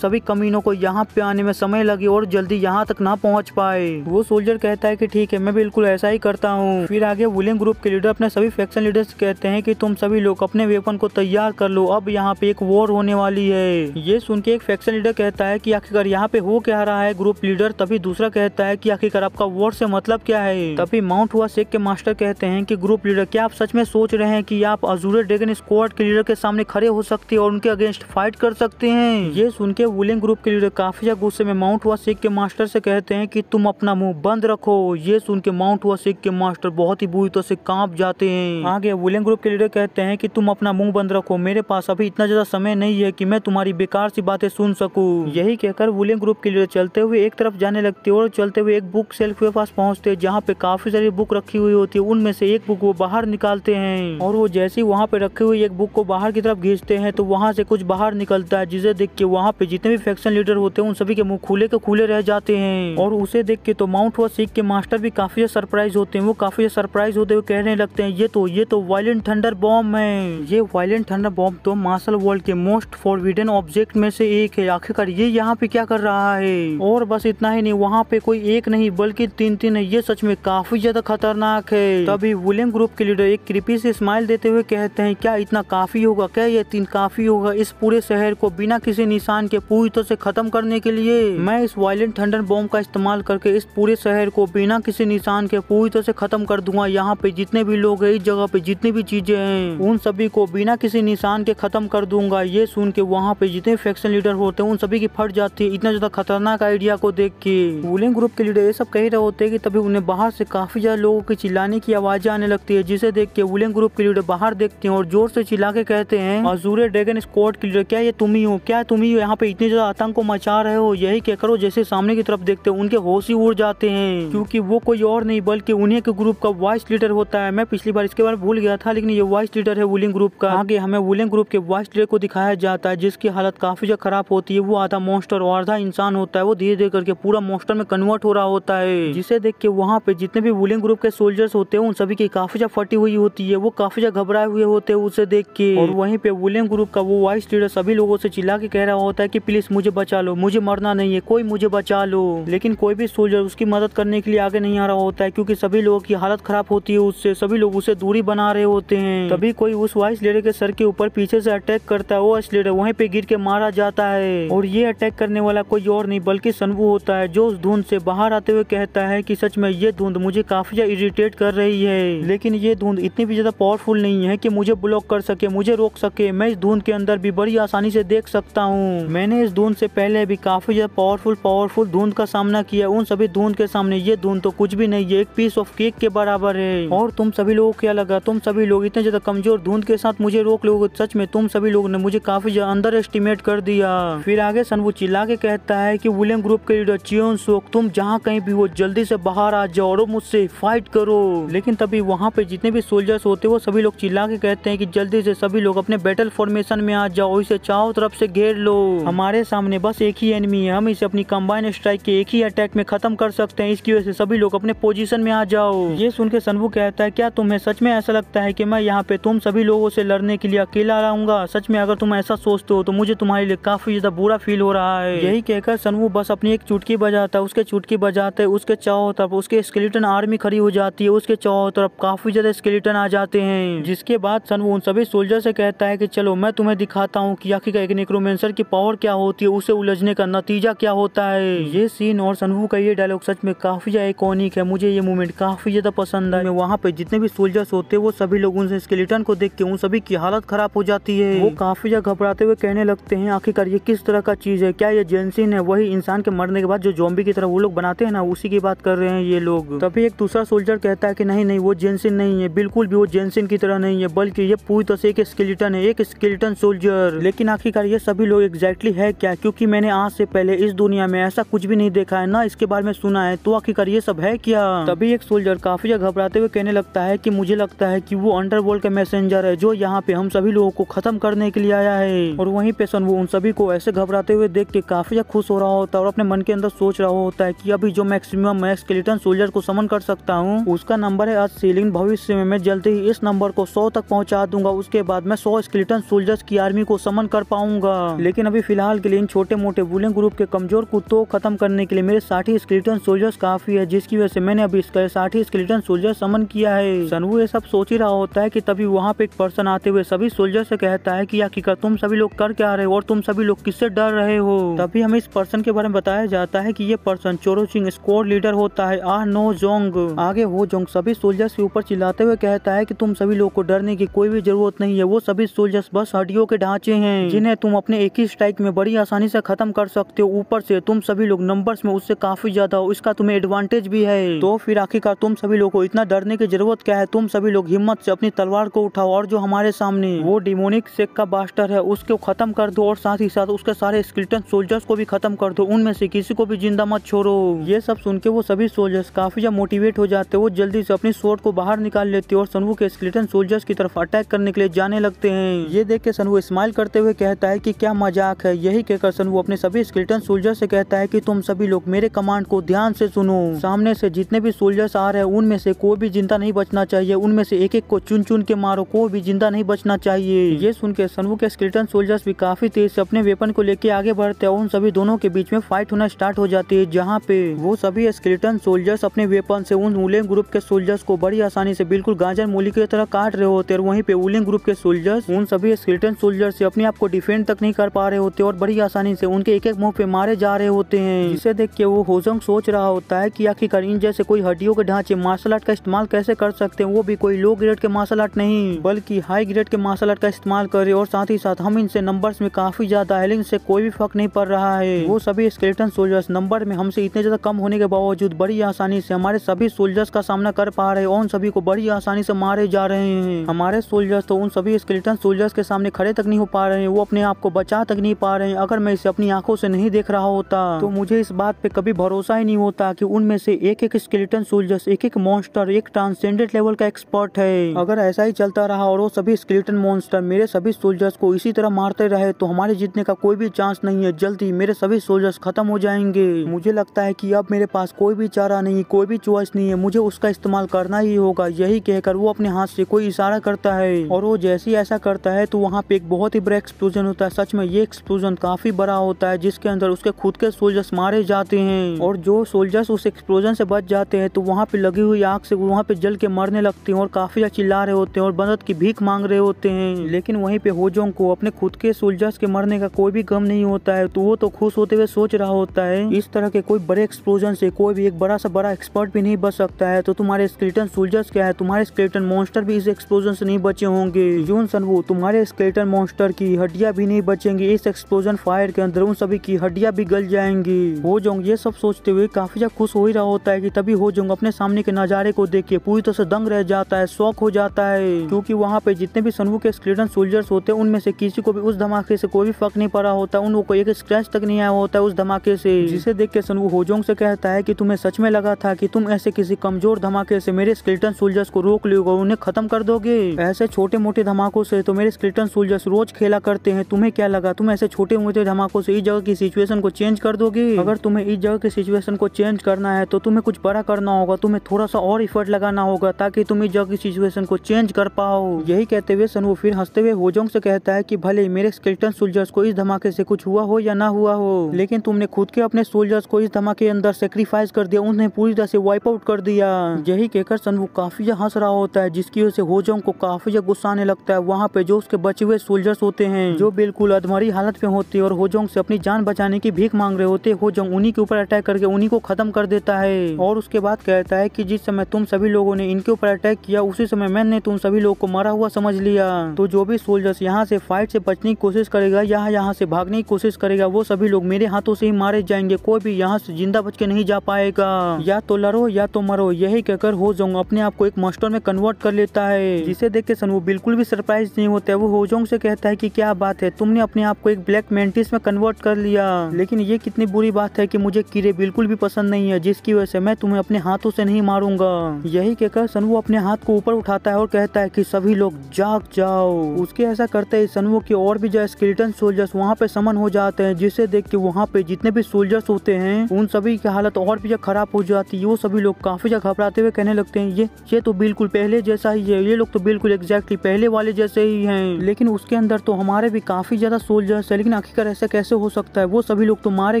सभी कमीनों को यहाँ पे आने में समय लगे और जल्दी यहाँ तक ना पहुँच पाए वो सोल्जर कहता है की ठीक है मैं बिल्कुल ऐसा ही करता हूँ फिर आगे वुलिंग ग्रुप के लीडर अपने सभी फैक्शन ऐसी कहते हैं की तुम सभी लोग अपने वेपन को तैयार कर लो अब यहाँ पे एक वॉर होने वाली है ये सुन के एक फैक्शन लीडर कहता है की आखिरकार यहाँ पे हो क्या रहा है ग्रुप लीडर तभी दूसरा कहता है की आखिरकार आपका वॉर से मतलब क्या है तभी माउंट हुआ शेख के मास्टर कहते हैं की ग्रुप लीडर क्या आप सच में सोच रहे हैं कि आप अजूरे ड्रैगन स्क्वाड के लीडर के सामने खड़े हो सकते हैं और उनके अगेंस्ट फाइट कर सकते हैं ये सुन के वुलिंग ग्रुप के लीडर काफी ज्यादा गुस्से में माउंट हुआ सिख के मास्टर से कहते हैं कि तुम अपना मुंह बंद रखो ये सुन के माउंट हुआ सिख के मास्टर बहुत ही बुरी तरह से कांप जाते हैं आगे वुलिंग ग्रुप के लीडर कहते हैं कि तुम अपना मुंह बंद रखो मेरे पास अभी इतना ज्यादा समय नहीं है की मैं तुम्हारी बेकार सी बातें सुन सकू यही कहकर वुलिंग ग्रुप के लीडर चलते हुए एक तरफ जाने लगते और चलते हुए एक बुक सेल्फ के पास पहुंचते जहाँ पे काफी सारी बुक रखी हुई होती है उनमें से एक बुक वो बाहर निकालते हैं और वो जैसे ही वहाँ पे रखे हुए एक बुक को बाहर की तरफ घेचते हैं तो वहाँ से कुछ बाहर निकलता है जिसे देख के वहाँ पे जितने भी फैक्शन लीडर होते हैं उन सभी के मुंह खुले के खुले रह जाते हैं और उसे देख के तो माउंट व सिख के मास्टर भी काफी सरप्राइज होते हैं वो काफी सरप्राइज होते हुए कहने लगते हैं ये तो ये तो वायलेंट थंडर बॉम्ब है ये वायलेंट थंडर बॉम्ब तो मार्शल वर्ल्ड के मोस्ट फॉरविडन ऑब्जेक्ट में से एक है आखिरकार ये यहाँ पे क्या कर रहा है और बस इतना ही नहीं वहाँ पे कोई एक नहीं बल्कि तीन तीन है ये सच में काफी ज्यादा खतरनाक है तभी वुले एलियन ग्रुप के लीडर एक कृपी से स्माइल देते हुए कहते हैं क्या इतना काफ़ी होगा क्या ये तीन काफ़ी होगा इस पूरे शहर को बिना किसी निशान के पूरी तरह से ख़त्म करने के लिए मैं इस वायलेंट थंडर बॉम्ब का इस्तेमाल करके इस पूरे शहर को बिना किसी निशान के पूरी तरह से ख़त्म कर दूंगा यहाँ पे जितने भी लोग है इस जगह पे जितनी भी चीज़ें हैं उन सभी को बिना किसी निशान के ख़त्म कर दूंगा ये सुन के वहाँ पे जितने फैक्शन लीडर होते हैं उन सभी की फट जाती है इतना ज़्यादा खतरनाक आइडिया को देख के वुलिंग ग्रुप के लीडर ये सब कह रहे होते हैं कि तभी उन्हें बाहर से काफ़ी ज़्यादा लोगों के चिल्लाने की आवाज़ें आने लगती है जिसे देख के वुलियन ग्रुप के लीडर बाहर देखते हैं और जोर से चिल्ला के कहते हैं अजूरे ड्रैगन स्कॉट के लीडर क्या ये तुम ही हो क्या तुम ही यहाँ पे इतने ज्यादा आतंक को मचा रहे हो यही कहकर करो जैसे सामने की तरफ देखते उनके होश ही उड़ जाते हैं क्योंकि वो कोई और नहीं बल्कि उन्हीं के ग्रुप का वाइस लीडर होता है मैं पिछली बार इसके बारे में भूल गया था लेकिन ये वाइस लीडर है वुलिंग ग्रुप का आगे हमें वुलिंग ग्रुप के वाइस लीडर को दिखाया जाता है जिसकी हालत काफी ज्यादा खराब होती है वो आधा मोस्टर और आधा इंसान होता है वो धीरे धीरे करके पूरा मोस्टर में कन्वर्ट हो रहा होता है जिसे देख के वहाँ पे जितने भी वुलिंग ग्रुप के सोल्जर्स होते हैं उन सभी की काफी ज्यादा फटी हुई होती है वो काफी ज्यादा घबराए हुए होते हैं उसे देख के और वहीं पे वुलेन ग्रुप का वो वाइस लीडर सभी लोगों से चिल्ला के कह रहा होता है कि प्लीज मुझे बचा लो मुझे मरना नहीं है कोई मुझे बचा लो लेकिन कोई भी सोल्जर उसकी मदद करने के लिए आगे नहीं आ रहा होता है क्योंकि सभी लोगों की हालत खराब होती है उससे सभी लोग उसे दूरी बना रहे होते हैं तभी कोई उस वाइस लीडर के सर के ऊपर पीछे से अटैक करता है वो वाइस लीडर वहीं पे गिर के मारा जाता है और ये अटैक करने वाला कोई और नहीं बल्कि सनबू होता है जो उस धुंध से बाहर आते हुए कहता है की सच में ये धुंध मुझे काफी ज्यादा इरिटेट कर रही है लेकिन ये धुंध इतनी भी ज़्यादा पावरफुल नहीं है कि मुझे ब्लॉक कर सके मुझे रोक सके मैं इस धुंध के अंदर भी बड़ी आसानी से देख सकता हूँ मैंने इस धुंध से पहले भी काफ़ी ज़्यादा पावरफुल पावरफुल धुंध का सामना किया उन सभी धुंध के सामने ये धुंध तो कुछ भी नहीं है एक पीस ऑफ केक के बराबर है और तुम सभी लोगों को क्या लगा तुम सभी लोग इतने ज़्यादा कमजोर धुंध के साथ मुझे रोक लोग सच में तुम सभी लोगों ने मुझे काफ़ी ज़्यादा अंडर एस्टिमेट कर दिया फिर आगे सनबू चिल्ला के कहता है कि विलियम ग्रुप के लीडर चियोन सोक तुम जहाँ कहीं भी हो जल्दी से बाहर आ जाओ और मुझसे फाइट करो लेकिन तभी वहाँ वहाँ पर जितने भी सोल्जर्स होते हैं वो सभी लोग चिल्ला के कहते हैं कि जल्दी से सभी लोग अपने बैटल फॉर्मेशन में आ जाओ इसे चारों तरफ से घेर लो हमारे सामने बस एक ही एनिमी है हम इसे अपनी कम्बाइन स्ट्राइक के एक ही अटैक में खत्म कर सकते हैं इसकी वजह से सभी लोग अपने पोजिशन में आ जाओ ये सुन के सनबू कहता है क्या तुम्हें सच में ऐसा लगता है की मैं यहाँ पे तुम सभी लोगों से लड़ने के लिए अकेला रहूंगा सच में अगर तुम ऐसा सोचते हो तो मुझे तुम्हारे लिए काफी ज्यादा बुरा फील हो रहा है यही कहकर सनबू बस अपनी एक चुटकी बजाता है उसके चुटकी बजाते उसके चाहो तरफ उसके स्केलेटन आर्मी खड़ी हो जाती है उसके चाहो तरफ काफी ज्यादा स्केलेटन आ जाते हैं जिसके बाद सन उन सभी सोल्जर से कहता है कि चलो मैं तुम्हें दिखाता हूँ कि आखिर एक नेक्रोमेंसर की पावर क्या होती है उसे उलझने का नतीजा क्या होता है हम्म। ये सीन और सनवू का ये डायलॉग सच में काफी ज्यादा इकोनिक है मुझे ये मूवमेंट काफी ज्यादा पसंद है वहाँ पे जितने भी सोल्जर्स होते हैं वो सभी लोग उनसे स्केलेटन को देख के उन सभी की हालत खराब हो जाती है वो काफी ज्यादा घबराते हुए कहने लगते हैं आखिरकार ये किस तरह का चीज है क्या ये जेंसिन है वही इंसान के मरने के बाद जो जॉम्बी की तरह वो लोग बनाते हैं ना उसी की बात कर रहे हैं ये लोग तभी एक दूसरा सोल्जर कहता है की नहीं नहीं वो जेन जेंसिन नहीं है बिल्कुल भी वो जेंसिन की तरह नहीं है बल्कि ये पूरी तरह से एक स्केलेटन है एक स्केलेटन सोल्जर लेकिन आखिरकार ये सभी लोग एग्जैक्टली है क्या क्योंकि मैंने आज से पहले इस दुनिया में ऐसा कुछ भी नहीं देखा है ना इसके बारे में सुना है तो आखिरकार ये सब है क्या तभी एक सोल्जर काफी घबराते हुए कहने लगता है की मुझे लगता है की वो वर्ल्ड का मैसेजर है जो यहाँ पे हम सभी लोगों को खत्म करने के लिए आया है और वही पे सन वो उन सभी को ऐसे घबराते हुए देख के काफी खुश हो रहा होता है और अपने मन के अंदर सोच रहा होता है की अभी जो मैक्सिमम मैं स्केलेटन सोल्जर को समन कर सकता हूँ उसका नंबर है अस्सी लेकिन भविष्य में मैं जल्द ही इस नंबर को सौ तक पहुँचा दूंगा उसके बाद मैं सौ स्केलेटन सोल्जर्स की आर्मी को समन कर पाऊंगा लेकिन अभी फिलहाल के लिए इन छोटे मोटे बुलिंग ग्रुप के कमजोर कुत्तों को खत्म करने के लिए मेरे साठ स्केलेटन सोल्जर्स काफी है जिसकी वजह से मैंने अभी इसका साठी स्केलेटन सोल्जर समन किया है सनवू ये सब सोच ही रहा होता है की तभी वहाँ पे एक पर्सन आते हुए सभी सोल्जर से कहता है की आखिर तुम सभी लोग कर क्या रहे हो और तुम सभी लोग किससे डर रहे हो तभी हमें इस पर्सन के बारे में बताया जाता है की ये पर्सन चोरो सिंह लीडर होता है आह नो जोंग आगे हो जोंग सभी सोल्जर्स के ऊपर चिल्लाते हुए कहता है कि तुम सभी लोग को डरने की कोई भी जरूरत नहीं है वो सभी सोल्जर्स बस हड्डियों के ढांचे हैं जिन्हें तुम अपने एक ही स्ट्राइक में बड़ी आसानी से खत्म कर सकते हो ऊपर से तुम सभी लोग नंबर्स में उससे काफी ज्यादा हो इसका तुम्हें एडवांटेज भी है तो फिर आखिरकार तुम सभी लोग को इतना डरने की जरूरत क्या है तुम सभी लोग हिम्मत से अपनी तलवार को उठाओ और जो हमारे सामने वो डिमोनिक सेक का बास्टर है उसको खत्म कर दो और साथ ही साथ उसके सारे स्किल्टन सोल्जर्स को भी खत्म कर दो उनमें से किसी को भी जिंदा मत छोड़ो ये सब सुन के वो सभी सोल्जर्स काफी ज्यादा मोटिवेट हो जाते वो जल्दी से अपनी शोर को बाहर निकाल लेती है और सनवू के स्केलेटन सोल्जर्स की तरफ अटैक करने के लिए जाने लगते हैं ये देख के सनवू स्माइल करते हुए कहता है कि क्या मजाक है यही कहकर सनवू अपने सभी स्केलेटन सोल्जर से कहता है कि तुम सभी लोग मेरे कमांड को ध्यान से सुनो सामने से जितने भी सोल्जर्स आ रहे हैं उनमें से कोई भी जिंदा नहीं बचना चाहिए उनमें से एक एक को चुन चुन के मारो कोई भी जिंदा नहीं बचना चाहिए ये सुन के सनवू के स्केलेटन सोल्जर्स भी काफी तेज से अपने वेपन को लेके आगे बढ़ते हैं उन सभी दोनों के बीच में फाइट होना स्टार्ट हो जाती है जहाँ पे वो सभी स्केलेटन सोल्जर्स अपने वेपन से उन उलेन ग्रुप के सोल्जर्स को बड़ी आसानी से बिल्कुल गाजर मूली की तरह काट रहे होते और वहीं पे उलिंग ग्रुप के सोल्जर्स उन सभी स्किल्टन सोल्जर्स से अपने आप को डिफेंड तक नहीं कर पा रहे होते और बड़ी आसानी से उनके एक एक मुंह पे मारे जा रहे होते हैं इसे देख के वो होजंग सोच रहा होता है की आखिरकार इन जैसे कोई हड्डियों के ढांचे मार्शल आर्ट का इस्तेमाल कैसे कर सकते हैं वो भी कोई लो ग्रेड के मार्शल आर्ट नहीं बल्कि हाई ग्रेड के मार्शल आर्ट का इस्तेमाल करे और साथ ही साथ हम इनसे नंबर में काफी ज्यादा है लेकिन इससे कोई भी फर्क नहीं पड़ रहा है वो सभी स्केलेटन सोल्जर्स नंबर में हमसे इतने ज्यादा कम होने के बावजूद बड़ी आसानी से हमारे सभी सोल्जर्स का सामना कर पा रहे और उन सभी को बड़ी आसानी से मारे जा रहे हैं हमारे सोल्जर्स तो उन सभी स्केलेटन सोल्जर्स के सामने खड़े तक नहीं हो पा रहे हैं वो अपने आप को बचा तक नहीं पा रहे हैं अगर मैं इसे अपनी आंखों से नहीं देख रहा होता तो मुझे इस बात पे कभी भरोसा ही नहीं होता कि उनमें से एक एक स्केलेटन सोल्जर्स एक एक मॉन्स्टर एक ट्रांसजेंडर लेवल का एक्सपर्ट है अगर ऐसा ही चलता रहा और वो सभी स्केलेटन मॉन्स्टर मेरे सभी सोल्जर्स को इसी तरह मारते रहे तो हमारे जीतने का कोई भी चांस नहीं है जल्दी मेरे सभी सोल्जर्स खत्म हो जाएंगे मुझे लगता है की अब मेरे पास कोई भी चारा नहीं कोई भी चॉइस नहीं है मुझे उसका इस्तेमाल करना ही होगा होगा यही कहकर वो अपने हाथ से कोई इशारा करता है और वो जैसे ही ऐसा करता है तो वहाँ पे एक बहुत ही बड़ा एक्सप्लोजन होता है सच में ये एक्सप्लोजन काफी बड़ा होता है जिसके अंदर उसके खुद के सोल्जर्स मारे जाते हैं और जो सोल्जर्स उस एक्सप्लोजन से बच जाते हैं तो वहाँ पे लगी हुई आग से वहाँ पे जल के मरने लगते हैं और काफी चिल्ला रहे होते हैं और मदद की भीख मांग रहे होते हैं लेकिन वहीं पे होजोंग को अपने खुद के सोल्जर्स के मरने का कोई भी गम नहीं होता है तो वो तो खुश होते हुए सोच रहा होता है इस तरह के कोई बड़े एक्सप्लोजन से कोई भी एक बड़ा सा बड़ा एक्सपर्ट भी नहीं बच सकता है तो तुम्हारे स्क्रिटन सोल्जर यस क्या है तुम्हारे स्केलेटन मॉन्स्टर भी इस एक्सप्लोजन से नहीं बचे होंगे यून वो तुम्हारे स्केलेटन मॉन्स्टर की हड्डियां भी नहीं बचेंगी इस एक्सप्लोजन फायर के अंदर उन सभी की हड्डियां भी गल जाएंगी हो जाऊंग ये सब सोचते हुए काफी ज्यादा खुश हो ही रहा होता है की तभी हो जाऊंग अपने सामने के नजारे को देख के पूरी तरह से दंग रह जाता है शौक हो जाता है क्यूँकी वहाँ पे जितने भी सनवू के स्केलेटन सोल्जर्स होते हैं उनमें से किसी को भी उस धमाके से कोई भी फर्क नहीं पड़ा होता उन लोग को एक स्क्रैच तक नहीं आया होता है उस धमाके से जिसे देख के सनवू होजोंग से कहता है की तुम्हें सच में लगा था की तुम ऐसे किसी कमजोर धमाके से मेरे स्केलेटन स्केलेटन सोल्जर्स को रोक लोगे उन्हें खत्म कर दोगे ऐसे छोटे मोटे धमाकों से तो मेरे स्केलेटन सोल्जर्स रोज खेला करते हैं तुम्हें क्या लगा तुम ऐसे छोटे मोटे धमाकों से इस जगह की सिचुएशन को चेंज कर दोगे अगर तुम्हें इस जगह की सिचुएशन को चेंज करना है तो तुम्हें कुछ बड़ा करना होगा तुम्हें थोड़ा सा और इफर्ट लगाना होगा ताकि तुम इस जगह की सिचुएशन को चेंज कर पाओ यही कहते हुए सनू फिर हंसते हुए होजोंग से कहता है कि भले मेरे स्किल्टन सोल्जर्स को इस धमाके से कुछ हुआ हो या ना हुआ हो लेकिन तुमने खुद के अपने सोल्जर्स को इस धमाके अंदर सेक्रीफाइस कर दिया उन्हें पूरी तरह से वाइप आउट कर दिया यही कहकर सनवू काफ़ी हंस रहा होता है जिसकी वजह से होजोंग को काफ़ी गुस्सा आने लगता है वहाँ पे जो उसके बचे हुए सोल्जर्स होते हैं जो बिल्कुल अधमरी हालत में होते हैं और होजोंग से अपनी जान बचाने की भीख मांग रहे होते हैं होजोंग उन्हीं के ऊपर अटैक करके उन्हीं को खत्म कर देता है और उसके बाद कहता है की जिस समय तुम सभी लोगों ने इनके ऊपर अटैक किया उसी समय मैंने तुम सभी लोग को मरा हुआ समझ लिया तो जो भी सोल्जर्स यहाँ से फाइट से बचने की कोशिश करेगा या यहाँ से भागने की कोशिश करेगा वो सभी लोग मेरे हाथों से ही मारे जाएंगे कोई भी यहाँ से जिंदा बच के नहीं जा पाएगा या तो लड़ो या तो मरो यही कहकर हो जाऊंगा अपने अपने आप को एक मास्टर में कन्वर्ट कर लेता है जिसे देख के सन वो बिल्कुल भी सरप्राइज नहीं होता है वो होजोंग से कहता है की क्या बात है तुमने अपने आप को एक ब्लैक मेंटिस में कन्वर्ट कर लिया लेकिन ये कितनी बुरी बात है की मुझे कीड़े बिल्कुल भी पसंद नहीं है जिसकी वजह से मैं तुम्हें अपने हाथों से नहीं मारूंगा यही कहकर सनवो अपने हाथ को ऊपर उठाता है और कहता है की सभी लोग जाग जाओ उसके ऐसा करते ही सनवो के और भी जो स्केलेटन सोल्जर्स वहाँ पे समन हो जाते हैं जिसे देख के वहाँ पे जितने भी सोल्जर्स होते हैं उन सभी की हालत और भी खराब हो जाती है वो सभी लोग काफी ज्यादा घबराते हुए कहने लगते हैं ये ये तो बिल्कुल पहले जैसा ही है ये लोग तो बिल्कुल एग्जैक्टली पहले वाले जैसे ही है लेकिन उसके अंदर तो हमारे भी काफी ज्यादा सोल्जर्स है लेकिन आखिरकार ऐसा कैसे हो सकता है वो सभी लोग तो मारे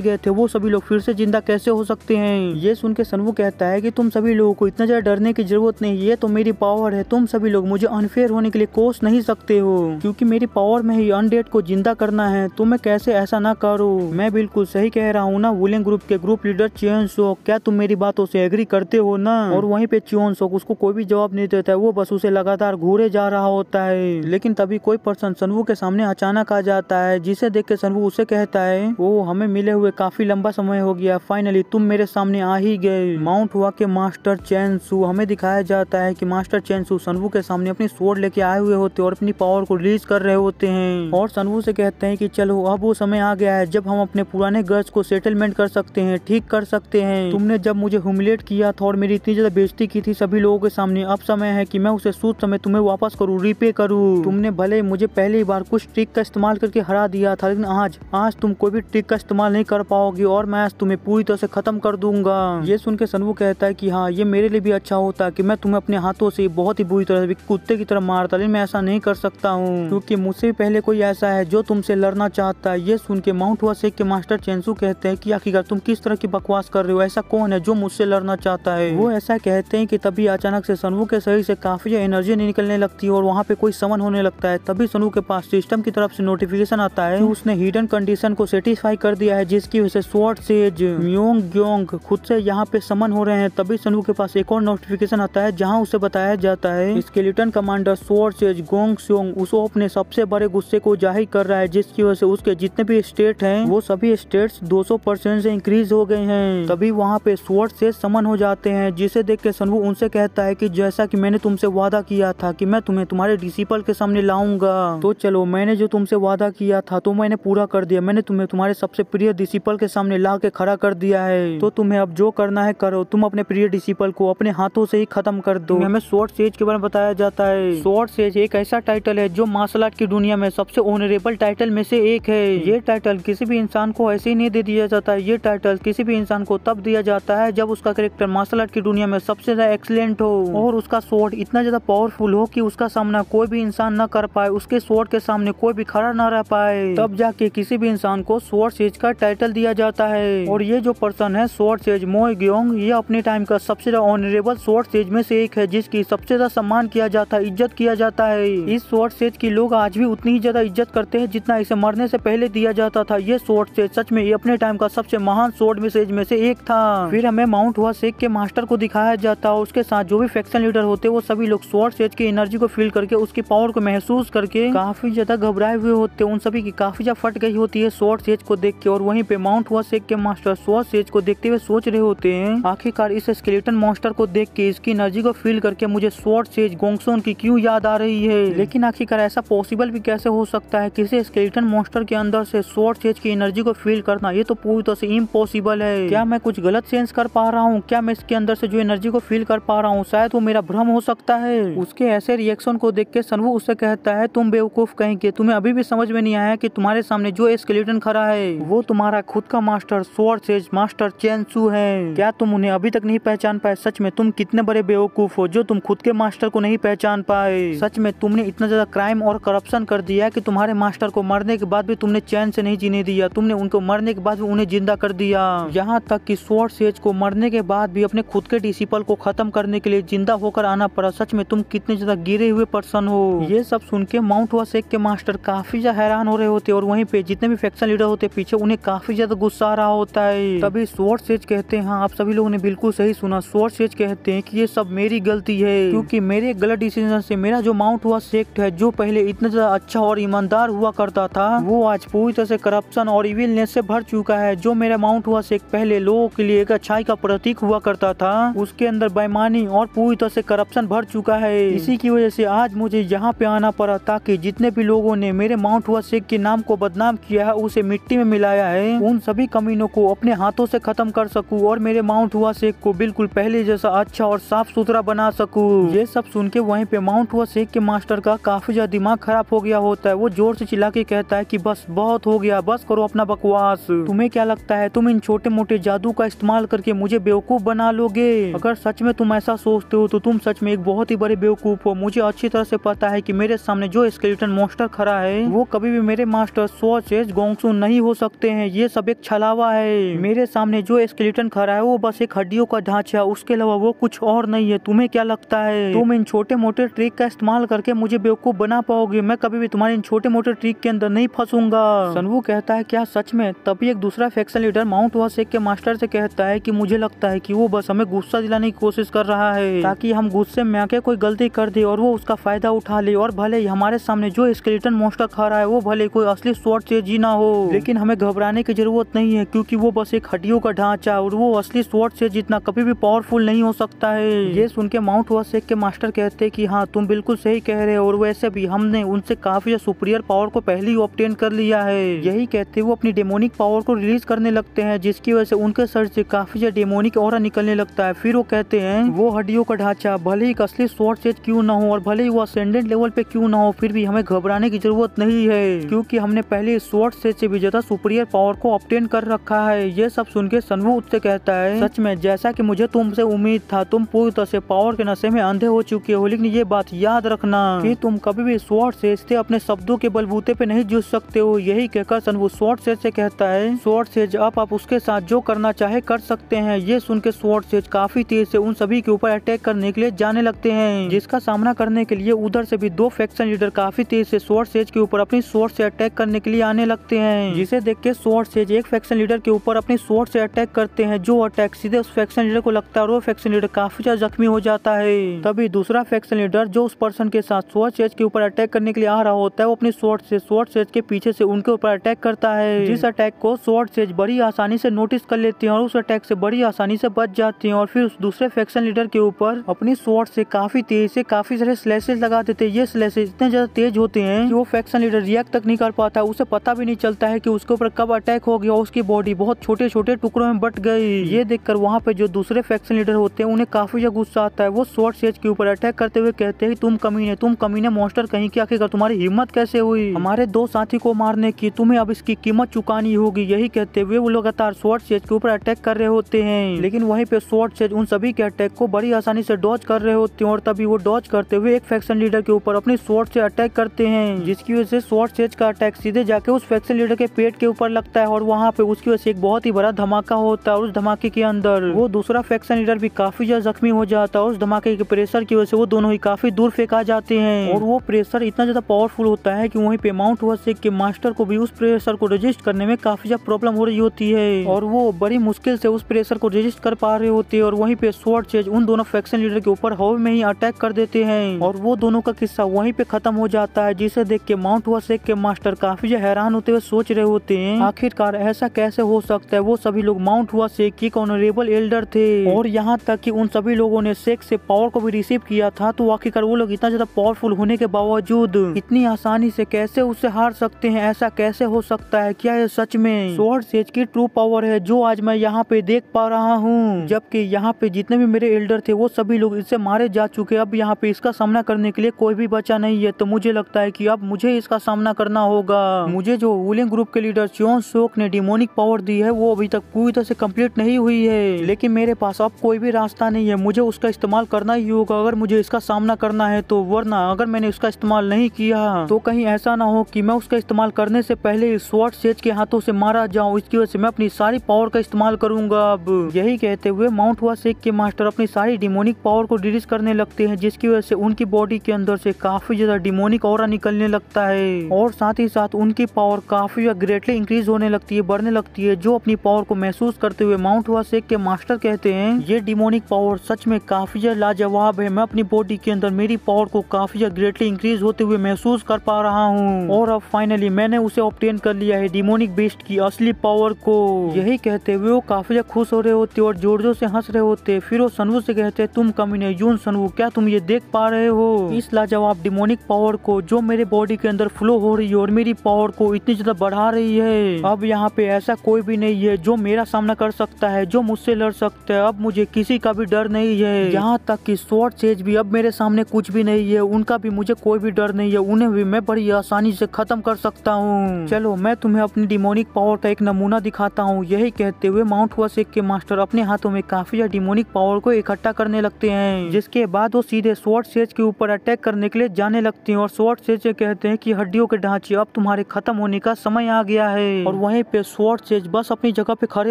गए थे वो सभी लोग फिर से जिंदा कैसे हो सकते हैं ये सुन के सनवो कहता है की तुम सभी लोगों को इतना ज्यादा डरने की जरूरत नहीं ये तो मेरी पावर है तुम सभी लोग मुझे अनफेयर होने के लिए कोस नहीं सकते हो क्योंकि मेरी पावर में ही अनडेड को जिंदा करना है तो मैं कैसे ऐसा ना करूँ मैं बिल्कुल सही कह रहा हूँ ना वुलिंग ग्रुप के ग्रुप लीडर चियन शोक क्या तुम मेरी बातों से एग्री करते हो ना और वहीं पे चोन शोक उसको कोई भी जवाब नहीं देता है वो बस उसे लगातार घूरे जा रहा होता है लेकिन तभी कोई पर्सन सनवू के सामने अचानक आ जाता है जिसे देख के सनवू उसे कहता है वो हमें मिले हुए काफी लंबा समय हो गया फाइनली तुम मेरे सामने आ ही गए माउंट हुआ के मास्टर चैन सू हमें दिखाया जाता है की मास्टर चैन सू सनवू के सामने अपनी सोड लेके आए हुए होते और अपनी पावर को रिलीज कर रहे होते हैं और सनवू से कहते हैं की चलो अब वो समय आ गया है जब हम अपने पुराने गर्ज को सेटलमेंट कर सकते हैं ठीक कर सकते हैं तुमने जब मुझे हुमलेट किया था और मेरी इतनी ज्यादा बेजती की थी सभी लोग लोगों के सामने अब समय है कि मैं उसे सूद समय तुम्हें वापस करूँ रिपे करूँ तुमने भले मुझे पहली बार कुछ ट्रिक का इस्तेमाल करके हरा दिया था लेकिन आज आज तुम कोई भी ट्रिक का इस्तेमाल नहीं कर पाओगी और मैं आज तुम्हें पूरी तरह से खत्म कर दूंगा ये सुन के सनवू कहता है की हाँ ये मेरे लिए भी अच्छा होता की मैं तुम्हें अपने हाथों से बहुत ही बुरी तरह कुत्ते की तरह मारता लेकिन मैं ऐसा नहीं कर सकता हूँ क्यूँकी मुझसे पहले कोई ऐसा है जो तुमसे लड़ना चाहता है ये सुन के माउंट हुआ के मास्टर चेंसू कहते हैं कि आखिरकार तुम किस तरह की बकवास कर रहे हो ऐसा कौन है जो मुझसे लड़ना चाहता है वो ऐसा कहते हैं कि तभी आज अचानक से सनवू के शरीर से काफ़ी एनर्जी निकलने लगती है और वहाँ पे कोई समन होने लगता है तभी सनू के पास सिस्टम की तरफ से नोटिफिकेशन आता है उसने हिडन कंडीशन को सेटिस्फाई कर दिया है जिसकी वजह से स्वर्ट सेज म्योंग खुद से यहाँ पे समन हो रहे हैं तभी सनू के पास एक और नोटिफिकेशन आता है जहाँ उसे बताया जाता है स्केलेटन कमांडर स्वर्ट सेज गोंग स्योंग उसो अपने सबसे बड़े गुस्से को जाहिर कर रहा है जिसकी वजह से उसके जितने भी स्टेट है वो सभी स्टेट्स 200 परसेंट से इंक्रीज हो गए हैं तभी वहाँ पे स्वर्ट से समन हो जाते हैं जिसे देख के सनू उनसे कहते कहता है कि जैसा कि मैंने तुमसे वादा किया था कि मैं तुम्हें तुम्हारे डिसिपल के सामने लाऊंगा तो चलो मैंने जो तुमसे वादा किया था तो मैंने पूरा कर दिया मैंने तुम्हें तुम्हारे सबसे प्रिय डिसिपल के सामने ला के खड़ा कर दिया है तो तुम्हें अब जो करना है करो तुम अपने प्रिय डिसिपल को अपने हाथों से ही खत्म कर दो हमें शॉर्ट सेज के बारे में बताया जाता है शॉर्ट सेज एक ऐसा टाइटल है जो मार्शल आर्ट की दुनिया में सबसे ऑनरेबल टाइटल में से एक है ये टाइटल किसी भी इंसान को ऐसे ही नहीं दे दिया जाता है ये टाइटल किसी भी इंसान को तब दिया जाता है जब उसका करेक्टर मार्शल आर्ट की दुनिया में सबसे ज्यादा एक्सलेंट शॉट हो और उसका शॉट इतना ज्यादा पावरफुल हो कि उसका सामना कोई भी इंसान न कर पाए उसके शॉट के सामने कोई भी खड़ा न रह पाए तब जाके किसी भी इंसान को शॉर्ट सेज का टाइटल दिया जाता है और ये जो पर्सन है शॉर्ट सेज मोह ग्योंग ये अपने टाइम का सबसे ज्यादा ऑनरेबल शॉर्ट सेज में से एक है जिसकी सबसे ज्यादा सम्मान किया जाता है इज्जत किया जाता है इस शॉर्ट सेज की लोग आज भी उतनी ही ज्यादा इज्जत करते हैं जितना इसे मरने से पहले दिया जाता था ये शॉर्ट सेज सच में ये अपने टाइम का सबसे महान शॉर्ट सेज में से एक था फिर हमें माउंट हुआ शेख के मास्टर को दिखाया जाता है उसके साथ हाँ, जो भी फैक्शन लीडर होते हैं वो सभी लोग शॉर्ट सेज की एनर्जी को फील करके उसकी पावर को महसूस करके काफी ज्यादा घबराए हुए होते उन सभी की काफी ज्यादा फट गई होती है शॉर्ट सेज को देख के और वहीं पे माउंट हुआ सेक के मास्टर स्वॉर्ड सेज को देखते हुए सोच रहे होते हैं आखिरकार इस स्केलेटन मास्टर को देख के इसकी एनर्जी को फील करके मुझे शॉर्ट सेज गोंगसोन की क्यूँ याद आ रही है लेकिन आखिरकार ऐसा पॉसिबल भी कैसे हो सकता है किसी स्केलेटन मास्टर के अंदर से शॉर्ट सेज की एनर्जी को फील करना ये तो पूरी तरह से इम्पॉसिबल है क्या मैं कुछ गलत सेंस कर पा रहा हूँ क्या मैं इसके अंदर से जो एनर्जी को फील कर पा रहा हूँ रहा हूँ शायद वो मेरा भ्रम हो सकता है उसके ऐसे रिएक्शन को देख के सनवू उसे कहता है तुम बेवकूफ कहीं के तुम्हें अभी भी समझ में नहीं आया कि तुम्हारे सामने जो स्केलेटन खड़ा है वो तुम्हारा खुद का मास्टर सोर्सेज मास्टर चेंसू है क्या तुम उन्हें अभी तक नहीं पहचान पाए सच में तुम कितने बड़े बेवकूफ हो जो तुम खुद के मास्टर को नहीं पहचान पाए सच में तुमने इतना ज्यादा क्राइम और करप्शन कर दिया की तुम्हारे मास्टर को मरने के बाद भी तुमने चैन से नहीं जीने दिया तुमने उनको मरने के बाद भी उन्हें जिंदा कर दिया यहाँ तक की सोर्सेज को मरने के बाद भी अपने खुद के डिसिपल को खत्म करने के लिए जिंदा होकर आना पड़ा सच में तुम कितने ज्यादा गिरे हुए पर्सन हो ये सब सुन के माउंट हुआ के मास्टर काफी ज्यादा हैरान हो रहे होते और वहीं पे जितने भी फैक्शन लीडर होते पीछे उन्हें काफी ज्यादा गुस्सा आ रहा होता है तभी स्वर्ट सेज कहते हैं हाँ आप सभी लोगों ने बिल्कुल सही सुना स्वर्ट सेज कहते हैं की ये सब मेरी गलती है क्यूँकी मेरे गलत डिसीजन से मेरा जो माउंट हुआ सेक्ट है जो पहले इतना ज्यादा अच्छा और ईमानदार हुआ करता था वो आज पूरी तरह से करप्शन और इविलनेस से भर चुका है जो मेरा माउंट हुआ सेक्ट पहले लोगों के लिए एक अच्छाई का प्रतीक हुआ करता था उसके अंदर बेमानी और पूरी तरह से करप्शन भर चुका है हम्म। इसी की वजह से आज मुझे यहाँ पे आना पड़ा ताकि जितने भी लोगों ने मेरे माउंट हुआ शेख के नाम को बदनाम किया है उसे मिट्टी में मिलाया है उन सभी कमीनों को अपने हाथों से खत्म कर सकूं और मेरे माउंट हुआ शेख को बिल्कुल पहले जैसा अच्छा और साफ सुथरा बना सकूं ये सब सुन के वही पे माउंट हुआ शेख के मास्टर का काफी ज्यादा दिमाग खराब हो गया होता है वो जोर से चिल्ला के कहता है की बस बहुत हो गया बस करो अपना बकवास तुम्हे क्या लगता है तुम इन छोटे मोटे जादू का इस्तेमाल करके मुझे बेवकूफ बना लोगे अगर सच में तुम ऐसा सोचते हो तो तुम सच में एक बहुत ही बड़े बेवकूफ़ हो मुझे अच्छी तरह से पता है कि मेरे सामने जो स्केलेटन मोस्टर खड़ा है वो कभी भी मेरे मास्टर सोचेज गोंगसू नहीं हो सकते हैं ये सब एक छलावा है मेरे सामने जो स्केलेटन खड़ा है वो बस एक हड्डियों का ढांचा उसके अलावा वो कुछ और नहीं है तुम्हें क्या लगता है तुम इन छोटे मोटे ट्रिक का इस्तेमाल करके मुझे बेवकूफ़ बना पाओगे मैं कभी भी तुम्हारे इन छोटे मोटे ट्रिक के अंदर नहीं फंसूंगा सनवू कहता है क्या हाँ, सच में तभी एक दूसरा फैक्शन लीडर माउंट वॉश के मास्टर से कहता है कि मुझे लगता है कि वो बस हमें गुस्सा दिलाने की कोशिश कर रहा है रहा है ताकि हम गुस्से में आके कोई गलती कर दे और वो उसका फायदा उठा ले और भले ही हमारे सामने जो स्केलेटन मोस्टर खा रहा है वो भले कोई असली स्वॉर्ड चेजी ना हो लेकिन हमें घबराने की जरूरत नहीं है क्योंकि वो बस एक हड्डियों का ढांचा और वो असली स्वॉर्ड से जितना कभी भी पावरफुल नहीं हो सकता है ये सुन के माउंट वसेक के मास्टर कहते कि हाँ तुम बिल्कुल सही कह रहे हो और वैसे भी हमने उनसे काफी सुपीरियर पावर को पहले ही ऑप्टेन कर लिया है यही कहते वो अपनी डेमोनिक पावर को रिलीज करने लगते हैं जिसकी वजह से उनके सर से काफी डेमोनिक और निकलने लगता है फिर वो कहते हैं वो हड्डियों का ढांचा भले ही असली शॉर्ट सेज क्यों ना हो और भले ही वो असेंडेंट लेवल पे क्यों ना हो फिर भी हमें घबराने की जरूरत नहीं है क्योंकि हमने पहले शॉर्ट सेज से भी ज्यादा सुपरियर पावर को ऑप्टेन कर रखा है ये सब सुन के सनवू उससे कहता है सच में जैसा की मुझे तुमसे उम्मीद था तुम पूरी तरह से पावर के नशे में अंधे हो चुके हो लेकिन ये बात याद रखना की तुम कभी भी शॉर्ट सेज से अपने शब्दों के बलबूते पे नहीं जूझ सकते हो यही कहकर सनवू शॉर्ट सेज से कहता है शॉर्ट सेज आप, आप उसके साथ जो करना चाहे कर सकते हैं ये सुन के शॉर्ट सेज काफी तेज से उन सभी के ऊपर अटैक करने के लिए जाने लगते हैं जिसका सामना करने के लिए उधर से भी दो फैक्शन लीडर काफी तेज से सोर्ट सेज के ऊपर अपनी सोर्ट से अटैक करने के लिए आने लगते हैं जिसे देख के सोर्ट सेज एक फैक्शन लीडर के ऊपर अपनी सोर्ट से अटैक करते हैं जो अटैक सीधे उस फैक्शन लीडर को लगता है और वो फैक्शन लीडर काफी ज्यादा जख्मी हो जाता है तभी दूसरा फैक्शन लीडर जो उस पर्सन के साथ सोर्ट सेज के ऊपर अटैक करने के लिए आ रहा होता है वो अपनी सोर्ट से सोर्ट सेज के पीछे से उनके ऊपर अटैक करता है जिस अटैक को सोर्ट सेज बड़ी आसानी से नोटिस कर लेते हैं और उस अटैक से बड़ी आसानी से बच जाते हैं और फिर उस दूसरे फैक्शन लीडर के ऊपर अपनी शॉर्ट से काफी तेज से काफी सारे स्लैसेज लगा देते हैं ये स्लैसेज इतने ज्यादा तेज होते हैं कि वो फैक्शन लीडर रिएक्ट तक नहीं कर पाता उसे पता भी नहीं चलता है कि उसके ऊपर कब अटैक हो गया उसकी बॉडी बहुत छोटे छोटे टुकड़ों में बट गई ये देखकर वहाँ पे जो दूसरे फैक्शन लीडर होते हैं उन्हें काफी ज्यादा गुस्सा आता है वो शॉर्ट सेज के ऊपर अटैक करते हुए कहते हैं तुम कमी ने तुम कमी ने मोस्टर कहीं की आखिर तुम्हारी हिम्मत कैसे हुई हमारे दो साथी को मारने की तुम्हें अब इसकी कीमत चुकानी होगी यही कहते हुए वो लगातार शॉर्ट सेज के ऊपर अटैक कर रहे होते हैं लेकिन वहीं पे शॉर्ट सेज उन सभी के अटैक को बड़ी आसानी से डॉच कर रहे होते हैं और तभी वो डॉच करते हुए एक फैक्शन लीडर के ऊपर अपने स्वॉर्ड से अटैक करते हैं जिसकी वजह से स्वॉर्ड सेज का अटैक सीधे जाके उस फैक्शन लीडर के पेट के ऊपर लगता है और वहाँ पे उसकी वजह से एक बहुत ही बड़ा धमाका होता है और उस धमाके के अंदर वो दूसरा फैक्शन लीडर भी काफी ज्यादा जख्मी हो जाता है और उस धमाके के प्रेशर की वजह से वो दोनों ही काफी दूर फेंका जाते हैं और वो प्रेशर इतना ज्यादा पावरफुल होता है की वहीं पे माउंट हुआ के मास्टर को भी उस प्रेशर को रजिस्ट करने में काफी ज्यादा प्रॉब्लम हो रही होती है और वो बड़ी मुश्किल से उस प्रेशर को रजिस्ट कर पा रहे होते हैं और वहीं पे स्वॉर्ड चेज उन दोनों फैक्शन लीडर के ऊपर हवा में ही अटैक कर देते हैं और वो दोनों का किस्सा वहीं पे खत्म हो जाता है जिसे देख के माउंट हुआ शेख के मास्टर काफी हैरान होते हुए सोच रहे होते हैं आखिरकार ऐसा कैसे हो सकता है वो सभी लोग माउंट हुआ शेख के ऑनरेबल एल्डर थे और यहाँ तक की उन सभी लोगों ने शेख से पावर को भी रिसीव किया था तो आखिरकार वो लोग इतना ज्यादा पावरफुल होने के बावजूद इतनी आसानी से कैसे उसे हार सकते हैं ऐसा कैसे हो सकता है क्या ये सच में स्वर्ड सेज की ट्रू पावर है जो आज मैं यहाँ पे देख पा रहा हूँ जबकि यहाँ पे जितने भी मेरे एल्डर अंदर थे वो सभी लोग इससे मारे जा चुके अब यहाँ पे इसका सामना करने के लिए कोई भी बचा नहीं है तो मुझे लगता है कि अब मुझे इसका सामना करना होगा मुझे जो वुलिंग ग्रुप के लीडर चोन शोक ने डिमोनिक पावर दी है वो अभी तक पूरी तरह से कम्प्लीट नहीं हुई है लेकिन मेरे पास अब कोई भी रास्ता नहीं है मुझे उसका इस्तेमाल करना ही होगा अगर मुझे इसका सामना करना है तो वरना अगर मैंने उसका इस्तेमाल नहीं किया तो कहीं ऐसा ना हो कि मैं उसका इस्तेमाल करने से पहले स्वर्ट सेज के हाथों से मारा जाऊं इसकी वजह से मैं अपनी सारी पावर का इस्तेमाल करूंगा अब यही कहते हुए माउंट हुआ शेख के मास्टर अपनी सारी सारी डिमोनिक पावर को रिलीज करने लगते हैं जिसकी वजह से उनकी बॉडी के अंदर से काफी ज्यादा डिमोनिक और निकलने लगता है और साथ ही साथ उनकी पावर काफी ज्यादा ग्रेटली इंक्रीज होने लगती है बढ़ने लगती है जो अपनी पावर को महसूस करते हुए माउंट हुआ शेख के मास्टर कहते हैं ये डिमोनिक पावर सच में काफी ज्यादा लाजवाब है मैं अपनी बॉडी के अंदर मेरी पावर को काफी ज्यादा ग्रेटली इंक्रीज होते हुए महसूस कर पा रहा हूँ और अब फाइनली मैंने उसे ऑप्टेन कर लिया है डिमोनिक बेस्ट की असली पावर को यही कहते हुए वो काफी ज्यादा खुश हो रहे होते और जोर जोर से हंस रहे होते फिर वो सनवू से कहते तुम यून सनवू क्या तुम ये देख पा रहे हो इस लाजवाब डिमोनिक पावर को जो मेरे बॉडी के अंदर फ्लो हो रही है और मेरी पावर को इतनी ज्यादा बढ़ा रही है अब यहाँ पे ऐसा कोई भी नहीं है जो मेरा सामना कर सकता है जो मुझसे लड़ सकता है अब मुझे किसी का भी डर नहीं है यहाँ तक की शॉर्ट सेज भी अब मेरे सामने कुछ भी नहीं है उनका भी मुझे कोई भी डर नहीं है उन्हें भी मैं बड़ी आसानी से खत्म कर सकता हूँ चलो मैं तुम्हें अपनी डिमोनिक पावर का एक नमूना दिखाता हूँ यही कहते हुए माउंट हुआ के मास्टर अपने हाथों में काफी डिमोनिक पावर को इकट्ठा इकट्ठा करने लगते हैं जिसके बाद वो सीधे शॉर्ट सेज के ऊपर अटैक करने के लिए जाने लगते हैं और शॉर्ट सेज कहते हैं की हड्डियों के ढांचे अब तुम्हारे खत्म होने का समय आ गया है और वहीं पे शॉर्ट सेज बस अपनी जगह पे खड़े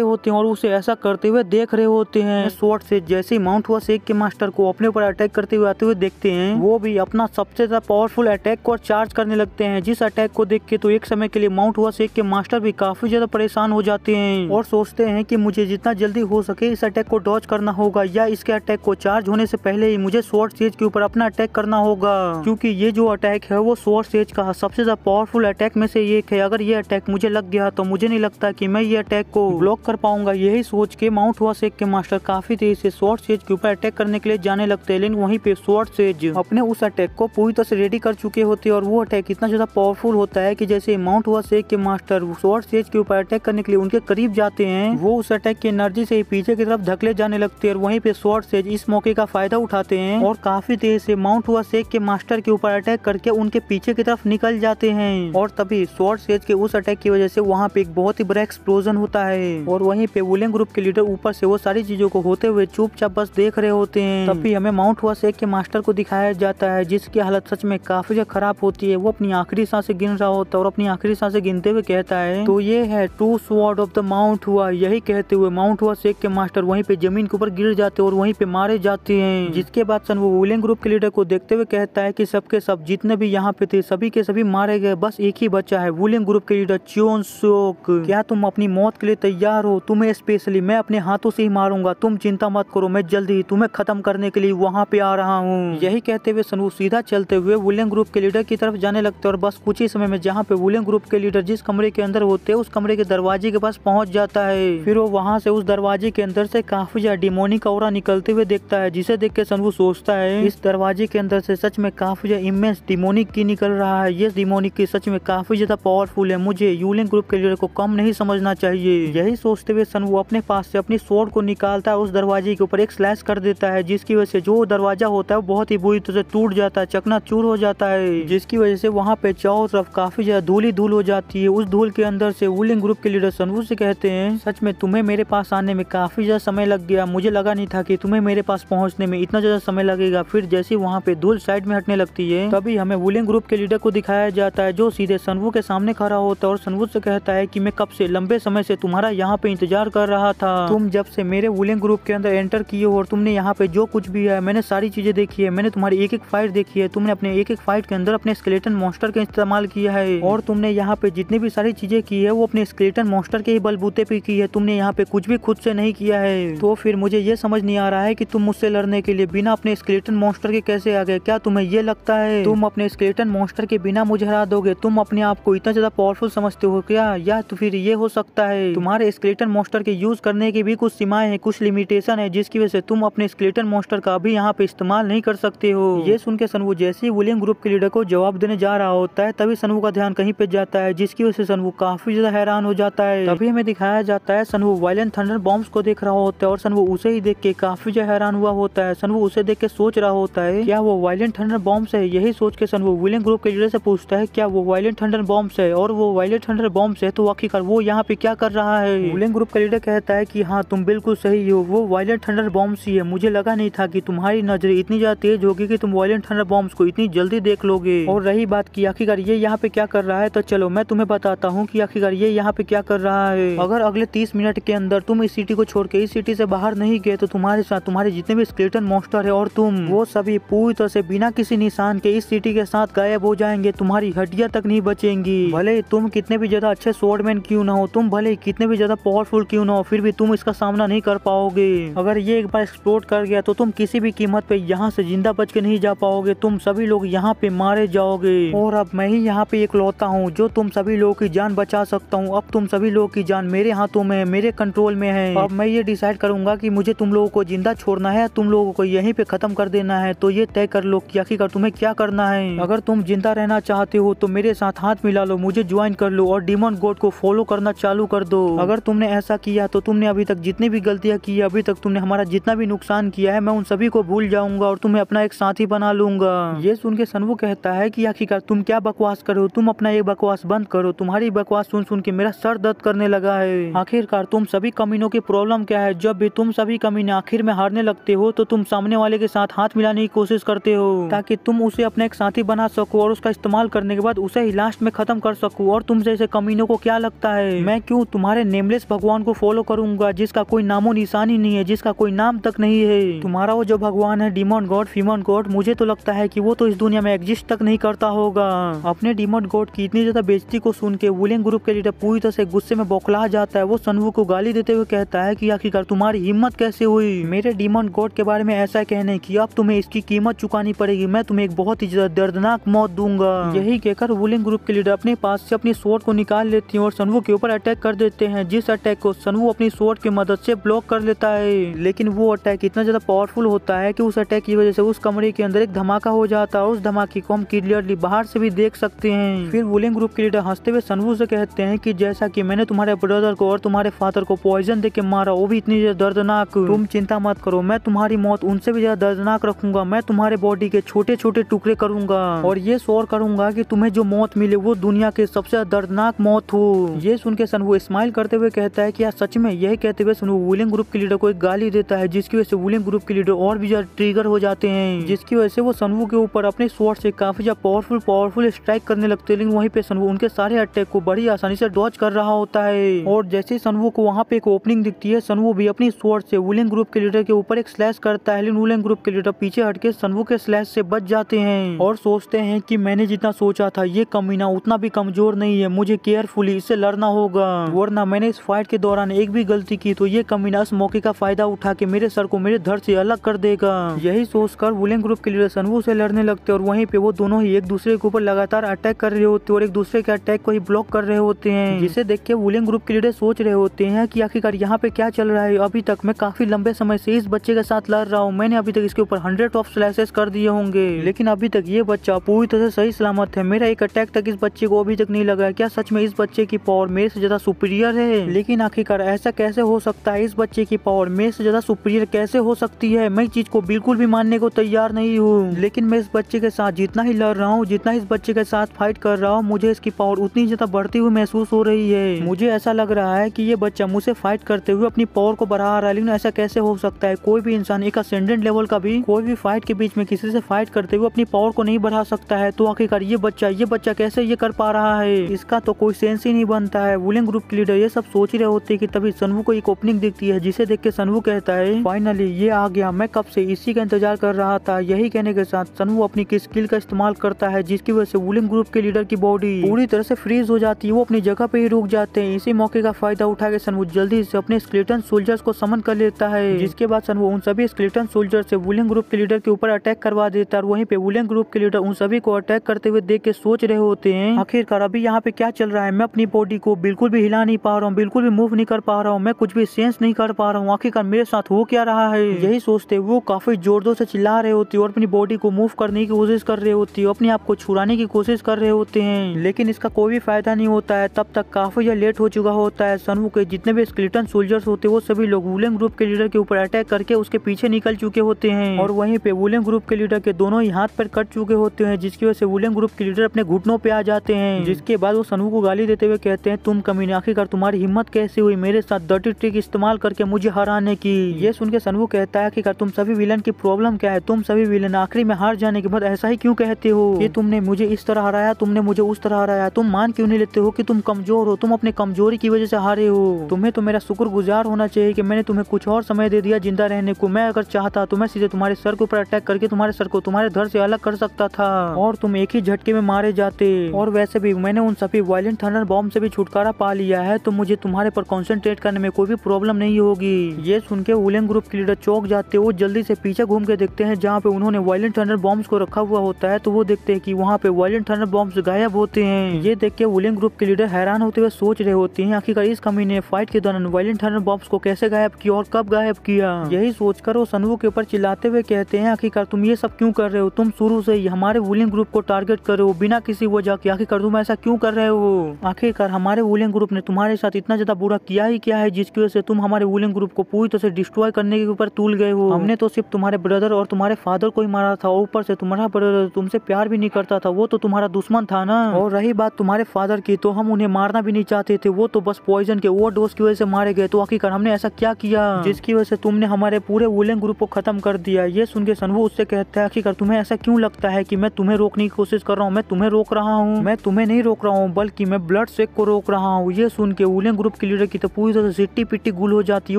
होते हैं और उसे ऐसा करते हुए देख रहे होते हैं शॉर्ट सेज जैसे ही माउंट हुआ सेक के मास्टर को अपने ऊपर अटैक करते हुए आते हुए देखते हैं वो भी अपना सबसे ज्यादा पावरफुल अटैक को चार्ज करने लगते हैं जिस अटैक को देख के तो एक समय के लिए माउंट हुआ सेक के मास्टर भी काफी ज्यादा परेशान हो जाते हैं और सोचते हैं की मुझे जितना जल्दी हो सके इस अटैक को डॉच करना होगा या इसके अटैक अटैक को चार्ज होने से पहले ही मुझे शॉर्ट सेज के ऊपर अपना अटैक करना होगा क्योंकि ये जो अटैक है वो शॉर्ट सेज का सबसे ज्यादा पावरफुल अटैक में से एक है अगर ये अटैक मुझे लग गया तो मुझे नहीं लगता की मैं ये अटैक को ब्लॉक कर पाऊंगा यही सोच के माउंट हुआ सेक के मास्टर काफी तेज से शॉर्ट सेज के ऊपर अटैक करने के लिए जाने लगते है लेकिन वहीं पे शॉर्ट सेज अपने उस अटैक को पूरी तरह से रेडी कर चुके होते हैं और वो अटैक इतना ज्यादा पावरफुल होता है कि जैसे माउंट हुआ सेक के मास्टर शॉर्ट सेज के ऊपर अटैक करने के लिए उनके करीब जाते हैं वो उस अटैक की एनर्जी से पीछे की तरफ धकले जाने लगते हैं और वहीं पे स्वॉर्ड से सेज इस मौके का फायदा उठाते हैं और काफी देर से माउंट हुआ शेख के मास्टर के ऊपर अटैक करके उनके पीछे की तरफ निकल जाते हैं और तभी शॉर्ट सेज के उस अटैक की वजह से वहाँ पे एक बहुत ही बड़ा एक्सप्लोजन होता है और वही पे वुलिंग ग्रुप के लीडर ऊपर से वो सारी चीजों को होते हुए चुपचाप बस देख रहे होते हैं तभी हमें माउंट हुआ शेख के मास्टर को दिखाया जाता है जिसकी हालत सच में काफी ज्यादा खराब होती है वो अपनी आखिरी सांसें गिन रहा होता है और अपनी आखिरी सांसें गिनते हुए कहता है तो ये है two sword of the mount Hua यही कहते हुए माउंट हुआ सेक के मास्टर वहीं पे जमीन के ऊपर गिर जाते और वहीं पे मारे जाते हैं जिसके बाद सन वो वुलिंग ग्रुप के लीडर को देखते हुए कहता है कि सबके सब जितने भी यहाँ पे थे सभी के सभी मारे गए बस एक ही बच्चा है वुलिंग ग्रुप के लीडर चोन सोक क्या तुम अपनी मौत के लिए तैयार हो तुम्हें स्पेशली मैं अपने हाथों से ही मारूंगा तुम चिंता मत करो मैं जल्दी ही तुम्हें खत्म करने के लिए वहाँ पे आ रहा हूँ यही कहते हुए सन वो सीधा चलते हुए वुलिंग ग्रुप के लीडर की तरफ जाने लगते और बस कुछ ही समय में जहाँ पे वुलिंग ग्रुप के लीडर जिस कमरे के अंदर होते उस कमरे के दरवाजे के पास पहुँच जाता है फिर वो वहाँ से उस दरवाजे के अंदर से काफी ज्यादा डिमोनिक और निकलते जाते हुए देखता है जिसे देख के शंभु सोचता है इस दरवाजे के अंदर से सच में काफी ज्यादा इमेंस डिमोनिक की निकल रहा है ये डिमोनिक की सच में काफी ज्यादा पावरफुल है मुझे यूलिंग ग्रुप के लीडर को कम नहीं समझना चाहिए यही सोचते हुए शंभु अपने पास से अपनी शोर को निकालता है उस दरवाजे के ऊपर एक स्लैश कर देता है जिसकी वजह से जो दरवाजा होता है बहुत ही बुरी तरह से टूट जाता है चकना चूर हो जाता है जिसकी वजह से वहाँ पे चारों तरफ काफी ज्यादा धूल ही धूल हो जाती है उस धूल के अंदर से वुलिंग ग्रुप के लीडर शंभु से कहते हैं सच में तुम्हें मेरे पास आने में काफी ज्यादा समय लग गया मुझे लगा नहीं था की तुम्हें हमें मेरे पास पहुंचने में इतना ज़्यादा समय लगेगा फिर जैसे वहाँ पे धूल साइड में हटने लगती है तभी हमें वुलिंग ग्रुप के लीडर को दिखाया जाता है जो सीधे सनवू के सामने खड़ा होता है और सनवू से कहता है की मैं कब से लंबे समय से तुम्हारा यहाँ पे इंतजार कर रहा था तुम जब से मेरे वुलिंग ग्रुप के अंदर एंटर किए हो और तुमने यहाँ पे जो कुछ भी है मैंने सारी चीजें देखी है मैंने तुम्हारी एक एक फाइट देखी है तुमने अपने एक एक फाइट के अंदर अपने स्केलेटन मॉन्स्टर का इस्तेमाल किया है और तुमने यहाँ पे जितनी भी सारी चीजें की है वो अपने स्केलेटन मॉन्स्टर के ही बलबूते पे की है तुमने यहाँ पे कुछ भी खुद से नहीं किया है तो फिर मुझे ये समझ नहीं आ रहा है है कि तुम मुझसे लड़ने के लिए बिना अपने स्केलेटन मॉन्स्टर के कैसे आ गए क्या तुम्हें ये लगता है तुम अपने स्केलेटन मॉन्स्टर के बिना मुझे हरा दोगे तुम अपने आप को इतना ज्यादा पावरफुल समझते हो क्या या तो फिर ये हो सकता है तुम्हारे स्केलेटन मॉन्स्टर के यूज करने की भी कुछ सीमाएं हैं कुछ लिमिटेशन है जिसकी वजह से तुम अपने स्केलेटन मॉन्स्टर का भी यहाँ पे इस्तेमाल नहीं कर सकते हो ये सुन के सनवू जैसे ही विलियम ग्रुप के लीडर को जवाब देने जा रहा होता है तभी सनवू का ध्यान कहीं पे जाता है जिसकी वजह से सनवू काफी ज्यादा हैरान हो जाता है तभी हमें दिखाया जाता है सनवू वायलेंट थंडर बॉम्ब को देख रहा होता है और सनवू उसे ही देख के काफी संजय हैरान हुआ होता है सनवू उसे देख के सोच रहा होता है क्या वो वायलेंट थंडर बॉम्ब से यही सोच के सनवू विलियन ग्रुप के लीडर से पूछता है क्या वो वायलेंट थंडर बॉम्ब से और वो वायलेंट थंडर बॉम्ब से तो आखिरकार वो यहाँ पे क्या कर रहा है विलियन ग्रुप का लीडर कहता है की हाँ तुम बिल्कुल सही हो वो वायलेंट थंडर बॉम्ब सी है मुझे लगा नहीं था की तुम्हारी नजर इतनी ज्यादा तेज होगी की तुम वायलेंट थंडर बॉम्ब को इतनी जल्दी देख लोगे और रही बात की आखिरकार ये यहाँ पे क्या कर रहा है तो चलो मैं तुम्हें बताता हूँ की आखिरकार ये यहाँ पे क्या कर रहा है अगर अगले तीस मिनट के अंदर तुम इस सिटी को छोड़ के इस सिटी से बाहर नहीं गए तो तुम्हारे साथ तुम्हारे जितने भी स्केलेटन मॉन्स्टर है और तुम वो सभी पूरी तरह से बिना किसी निशान के इस सिटी के साथ गायब हो जाएंगे तुम्हारी हड्डियां तक नहीं बचेंगी भले तुम कितने भी ज्यादा अच्छे स्वॉर्डमैन क्यों ना हो तुम भले कितने भी ज्यादा पावरफुल क्यों ना हो फिर भी तुम इसका सामना नहीं कर पाओगे अगर ये एक बार एक्सप्लोर कर गया तो तुम किसी भी कीमत पे यहाँ से जिंदा बच के नहीं जा पाओगे तुम सभी लोग यहाँ पे मारे जाओगे और अब मैं ही यहाँ पे एक लौता हूँ जो तुम सभी लोगों की जान बचा सकता हूँ अब तुम सभी लोगों की जान मेरे हाथों में मेरे कंट्रोल में है अब मैं ये डिसाइड करूंगा की मुझे तुम लोगों को जिंदा छोड़ना है तुम लोगों को यहीं पे खत्म कर देना है तो ये तय कर लो कि आखिरकार तुम्हें क्या करना है अगर तुम जिंदा रहना चाहते हो तो मेरे साथ हाथ मिला लो मुझे ज्वाइन कर लो और डिमोन गोड को फॉलो करना चालू कर दो अगर तुमने ऐसा किया तो तुमने अभी तक जितनी भी गलतियां की अभी तक तुमने हमारा जितना भी नुकसान किया है मैं उन सभी को भूल जाऊंगा और तुम्हें अपना एक साथी बना लूंगा ये सुन के सनवू कहता है की आखिरकार तुम क्या बकवास करो तुम अपना ये बकवास बंद करो तुम्हारी बकवास सुन सुन के मेरा सर दर्द करने लगा है आखिरकार तुम सभी कमीनों की प्रॉब्लम क्या है जब भी तुम सभी कमीने आखिर में हार पुकारने लगते हो तो तुम सामने वाले के साथ हाथ मिलाने की कोशिश करते हो ताकि तुम उसे अपना एक साथी बना सको और उसका इस्तेमाल करने के बाद उसे ही लास्ट में खत्म कर सकू और तुम जैसे कमीनों को क्या लगता है मैं क्यूँ तुम्हारे नेमलेस भगवान को फॉलो करूंगा जिसका कोई नामो निशानी नहीं है जिसका कोई नाम तक नहीं है तुम्हारा वो जो भगवान है डिमोन गॉड फीमोन गॉड मुझे तो लगता है की वो तो इस दुनिया में एग्जिस्ट तक नहीं करता होगा अपने डिमोन गॉड की इतनी ज्यादा बेजती को सुन के वुलिंग ग्रुप के लीडर पूरी तरह से गुस्से में बौखला जाता है वो सनवू को गाली देते हुए कहता है की आखिरकार तुम्हारी हिम्मत कैसे हुई मेरे दूसरे डीमन गॉड के बारे में ऐसा कहने की अब तुम्हें इसकी कीमत चुकानी पड़ेगी मैं तुम्हें एक बहुत ही दर्दनाक मौत दूंगा यही कहकर वुलिंग ग्रुप के लीडर अपने पास से अपनी शोर को निकाल लेती है और सनवू के ऊपर अटैक कर देते हैं जिस अटैक को सनवु अपनी शोर की मदद ऐसी ब्लॉक कर लेता है लेकिन वो अटैक इतना ज्यादा पावरफुल होता है की उस अटैक की वजह से उस कमरे के अंदर एक धमाका हो जाता है और उस धमाके को हम क्लियरली बाहर से भी देख सकते हैं फिर वुलिंग ग्रुप के लीडर हंसते हुए सनवू से कहते हैं की जैसा की मैंने तुम्हारे ब्रदर को और तुम्हारे फादर को पॉइजन दे मारा वो भी इतनी दर्दनाक तुम चिंता मत करो मैं तुम्हारी मौत उनसे भी ज्यादा दर्दनाक रखूंगा मैं तुम्हारे बॉडी के छोटे छोटे टुकड़े करूंगा और ये शोर करूंगा कि तुम्हें जो मौत मिले वो दुनिया के सबसे दर्दनाक मौत हो ये सुन के सनवू स्माइल करते हुए कहता है कि यार सच में यही कहते हुए सनवू वुलिंग ग्रुप के लीडर को एक गाली देता है जिसकी वजह से वुलिंग ग्रुप के लीडर और भी ज्यादा ट्रिगर हो जाते हैं जिसकी वजह से वो सनवू के ऊपर अपने शोर से काफी ज्यादा पावरफुल पावरफुल स्ट्राइक करने लगते लेकिन वहीं पे सनवू उनके सारे अटैक को बड़ी आसानी से डॉच कर रहा होता है और जैसे सनवू को वहाँ पे एक ओपनिंग दिखती है सनवू भी अपनी शोर से वुलिंग ग्रुप के लीडर के ऊपर एक स्लैश करता है लेकिन ग्रुप के लीडर पीछे हटके सनवू के स्लैश से बच जाते हैं और सोचते हैं कि मैंने जितना सोचा था ये कमीना उतना भी कमजोर नहीं है मुझे केयरफुली इससे लड़ना होगा वरना मैंने इस फाइट के दौरान एक भी गलती की तो ये कमीना इस मौके का फायदा उठा के मेरे सर को मेरे धड़ से अलग कर देगा यही सोचकर वुलेंग ग्रुप के लीडर सनवू से लड़ने लगते और वहीं पे वो दोनों ही एक दूसरे के ऊपर लगातार अटैक कर रहे होते और एक दूसरे के अटैक को ही ब्लॉक कर रहे होते हैं जिसे देख के वुलेंग ग्रुप के लीडर सोच रहे होते हैं की आखिरकार यहाँ पे क्या चल रहा है अभी तक मैं काफी लंबे समय से इस बच्चे के साथ लड़ रहा हूँ मैंने अभी तक इसके ऊपर हंड्रेड ऑफ स्लैसेस कर दिए होंगे लेकिन अभी तक ये बच्चा पूरी तरह से सही सलामत है मेरा एक अटैक तक इस बच्चे को अभी तक नहीं लगा है क्या सच में इस बच्चे की पावर मेरे से ज्यादा सुपीरियर है लेकिन आखिरकार ऐसा कैसे हो सकता है इस बच्चे की पावर मेरे से ज्यादा सुपीरियर कैसे हो सकती है मैं चीज को बिल्कुल भी मानने को तैयार नहीं हूँ लेकिन मैं इस बच्चे के साथ जितना ही लड़ रहा हूँ जितना इस बच्चे के साथ फाइट कर रहा हूँ मुझे इसकी पावर उतनी ज्यादा बढ़ती हुई महसूस हो रही है मुझे ऐसा लग रहा है की ये बच्चा मुझसे फाइट करते हुए अपनी पावर को बढ़ा रहा है लेकिन ऐसा कैसे हो सकता है है कोई भी इंसान एक असेंडेंट लेवल का भी कोई भी फाइट के बीच में किसी से फाइट करते हुए अपनी पावर को नहीं बढ़ा सकता है तो आखिरकार ये बच्चा ये बच्चा कैसे ये कर पा रहा है इसका तो कोई सेंस ही नहीं बनता है वुलिंग ग्रुप के लीडर ये सब सोच रहे होते हैं कि तभी सनवू को एक ओपनिंग दिखती है जिसे देख के सनवू कहता है फाइनली ये आ गया मैं कब से इसी का इंतजार कर रहा था यही कहने के साथ सनवू अपनी किस स्किल का इस्तेमाल करता है जिसकी वजह से वुलिंग ग्रुप के लीडर की बॉडी पूरी तरह से फ्रीज हो जाती है वो अपनी जगह पे ही रुक जाते हैं इसी मौके का फायदा उठा के सनवू जल्दी से अपने स्केलेटन सोल्जर्स को समन कर लेता है जिसके बाद वाटसन वो उन सभी स्किलिटन सोल्जर से वुलिंग ग्रुप के लीडर के ऊपर अटैक करवा देता है और वहीं पे वुलिंग ग्रुप के लीडर उन सभी को अटैक करते हुए देख के सोच रहे होते हैं आखिरकार अभी यहाँ पे क्या चल रहा है मैं अपनी बॉडी को बिल्कुल भी हिला नहीं पा रहा हूँ बिल्कुल भी मूव नहीं कर पा रहा हूँ मैं कुछ भी सेंस नहीं कर पा रहा हूँ आखिरकार मेरे साथ हो क्या रहा है यही सोचते वो काफी जोर जोर से चिल्ला रहे होती है और अपनी बॉडी को मूव करने की कोशिश कर रहे होती है अपने आप को छुड़ाने की कोशिश कर रहे होते हैं लेकिन इसका कोई भी फायदा नहीं होता है तब तक काफी लेट हो चुका होता है सनवू के जितने भी स्किलिटन सोल्जर्स होते हैं वो सभी लोग वुलिंग ग्रुप के लीडर के ऊपर अटैक करके उसके पीछे निकल चुके होते हैं और वहीं पे वुलेंग ग्रुप के लीडर के दोनों ही हाथ पर कट चुके होते हैं जिसकी वजह से वुलेंग ग्रुप के लीडर अपने घुटनों पे आ जाते हैं जिसके बाद वो सनू को गाली देते हुए कहते हैं तुम कमीने आखिरकार तुम्हारी हिम्मत कैसे हुई मेरे साथ डटी ट्रिक इस्तेमाल करके मुझे हराने की ये सुन के सनू कहता है की तुम सभी विलन की प्रॉब्लम क्या है तुम सभी विलन आखिरी में हार जाने के बाद ऐसा ही क्यों कहते हो कि तुमने मुझे इस तरह हराया तुमने मुझे उस तरह हराया तुम मान क्यों नहीं लेते हो कि तुम कमजोर हो तुम अपने कमजोरी की वजह से हारे हो तुम्हें तो मेरा शुक्र गुजार होना चाहिए कि मैंने तुम्हें कुछ और समय दे दिया जिंदा जिंदा रहने को मैं अगर चाहता तो मैं सीधे तुम्हारे सर के ऊपर अटैक करके तुम्हारे सर को तुम्हारे घर से अलग कर सकता था और तुम एक ही झटके में मारे जाते और वैसे भी मैंने उन सभी वायलेंट थंडर बॉम्ब से भी छुटकारा पा लिया है तो मुझे तुम्हारे पर कॉन्सेंट्रेट करने में कोई भी प्रॉब्लम नहीं होगी ये सुन के वुलेंग ग्रुप के लीडर चौक जाते वो जल्दी से पीछे घूम के देखते हैं जहाँ पे उन्होंने वायलेंट थंडर बॉम्ब्स को रखा हुआ होता है तो वो देखते है की वहाँ पे वायलेंट थंडर बॉम्ब गायब होते हैं ये देख के वुलेंग ग्रुप के लीडर हैरान होते हुए सोच रहे होते हैं आखिरकार इस कमी ने फाइट के दौरान वायलेंट थंडर बॉम्ब्स को कैसे गायब किया और कब गायब किया हाँ। यही सोचकर वो सनवू के ऊपर चिल्लाते हुए कहते हैं आखिरकार तुम ये सब क्यों कर रहे हो तुम शुरू से ही हमारे वुलिंग ग्रुप को टारगेट कर रहे हो बिना किसी वजह के आखिरकार तुम ऐसा क्यों कर रहे हो आखिरकार हमारे वुलिंग ग्रुप ने तुम्हारे साथ इतना ज्यादा बुरा किया ही क्या है जिसकी वजह से तुम हमारे वुलिंग ग्रुप को पूरी तरह से डिस्ट्रॉय करने के ऊपर तुल गए हो हमने तो सिर्फ तुम्हारे ब्रदर और तुम्हारे फादर को ही मारा था ऊपर से तुम्हारा ब्रदर तुमसे प्यार भी नहीं करता था वो तो तुम्हारा दुश्मन था ना और रही बात तुम्हारे फादर की तो हम उन्हें मारना भी नहीं चाहते थे वो तो बस पॉइजन के ओवर डोज की वजह से मारे गए तो आखिरकार हमने ऐसा क्या किया जिसकी वजह से तुमने हमारे पूरे वुलेन ग्रुप को ख़त्म कर दिया ये सुन के सनवू उससे कहता है आखिर तुम्हें ऐसा क्यों लगता है कि मैं तुम्हें रोकने की कोशिश कर रहा हूँ मैं तुम्हें रोक रहा हूँ मैं तुम्हें नहीं रोक रहा हूँ बल्कि मैं ब्लड सेक को रोक रहा हूँ ये सुन के वुलेन ग्रुप के लीडर की तो पूरी तरह सिट्टी पिट्टी गुल हो जाती है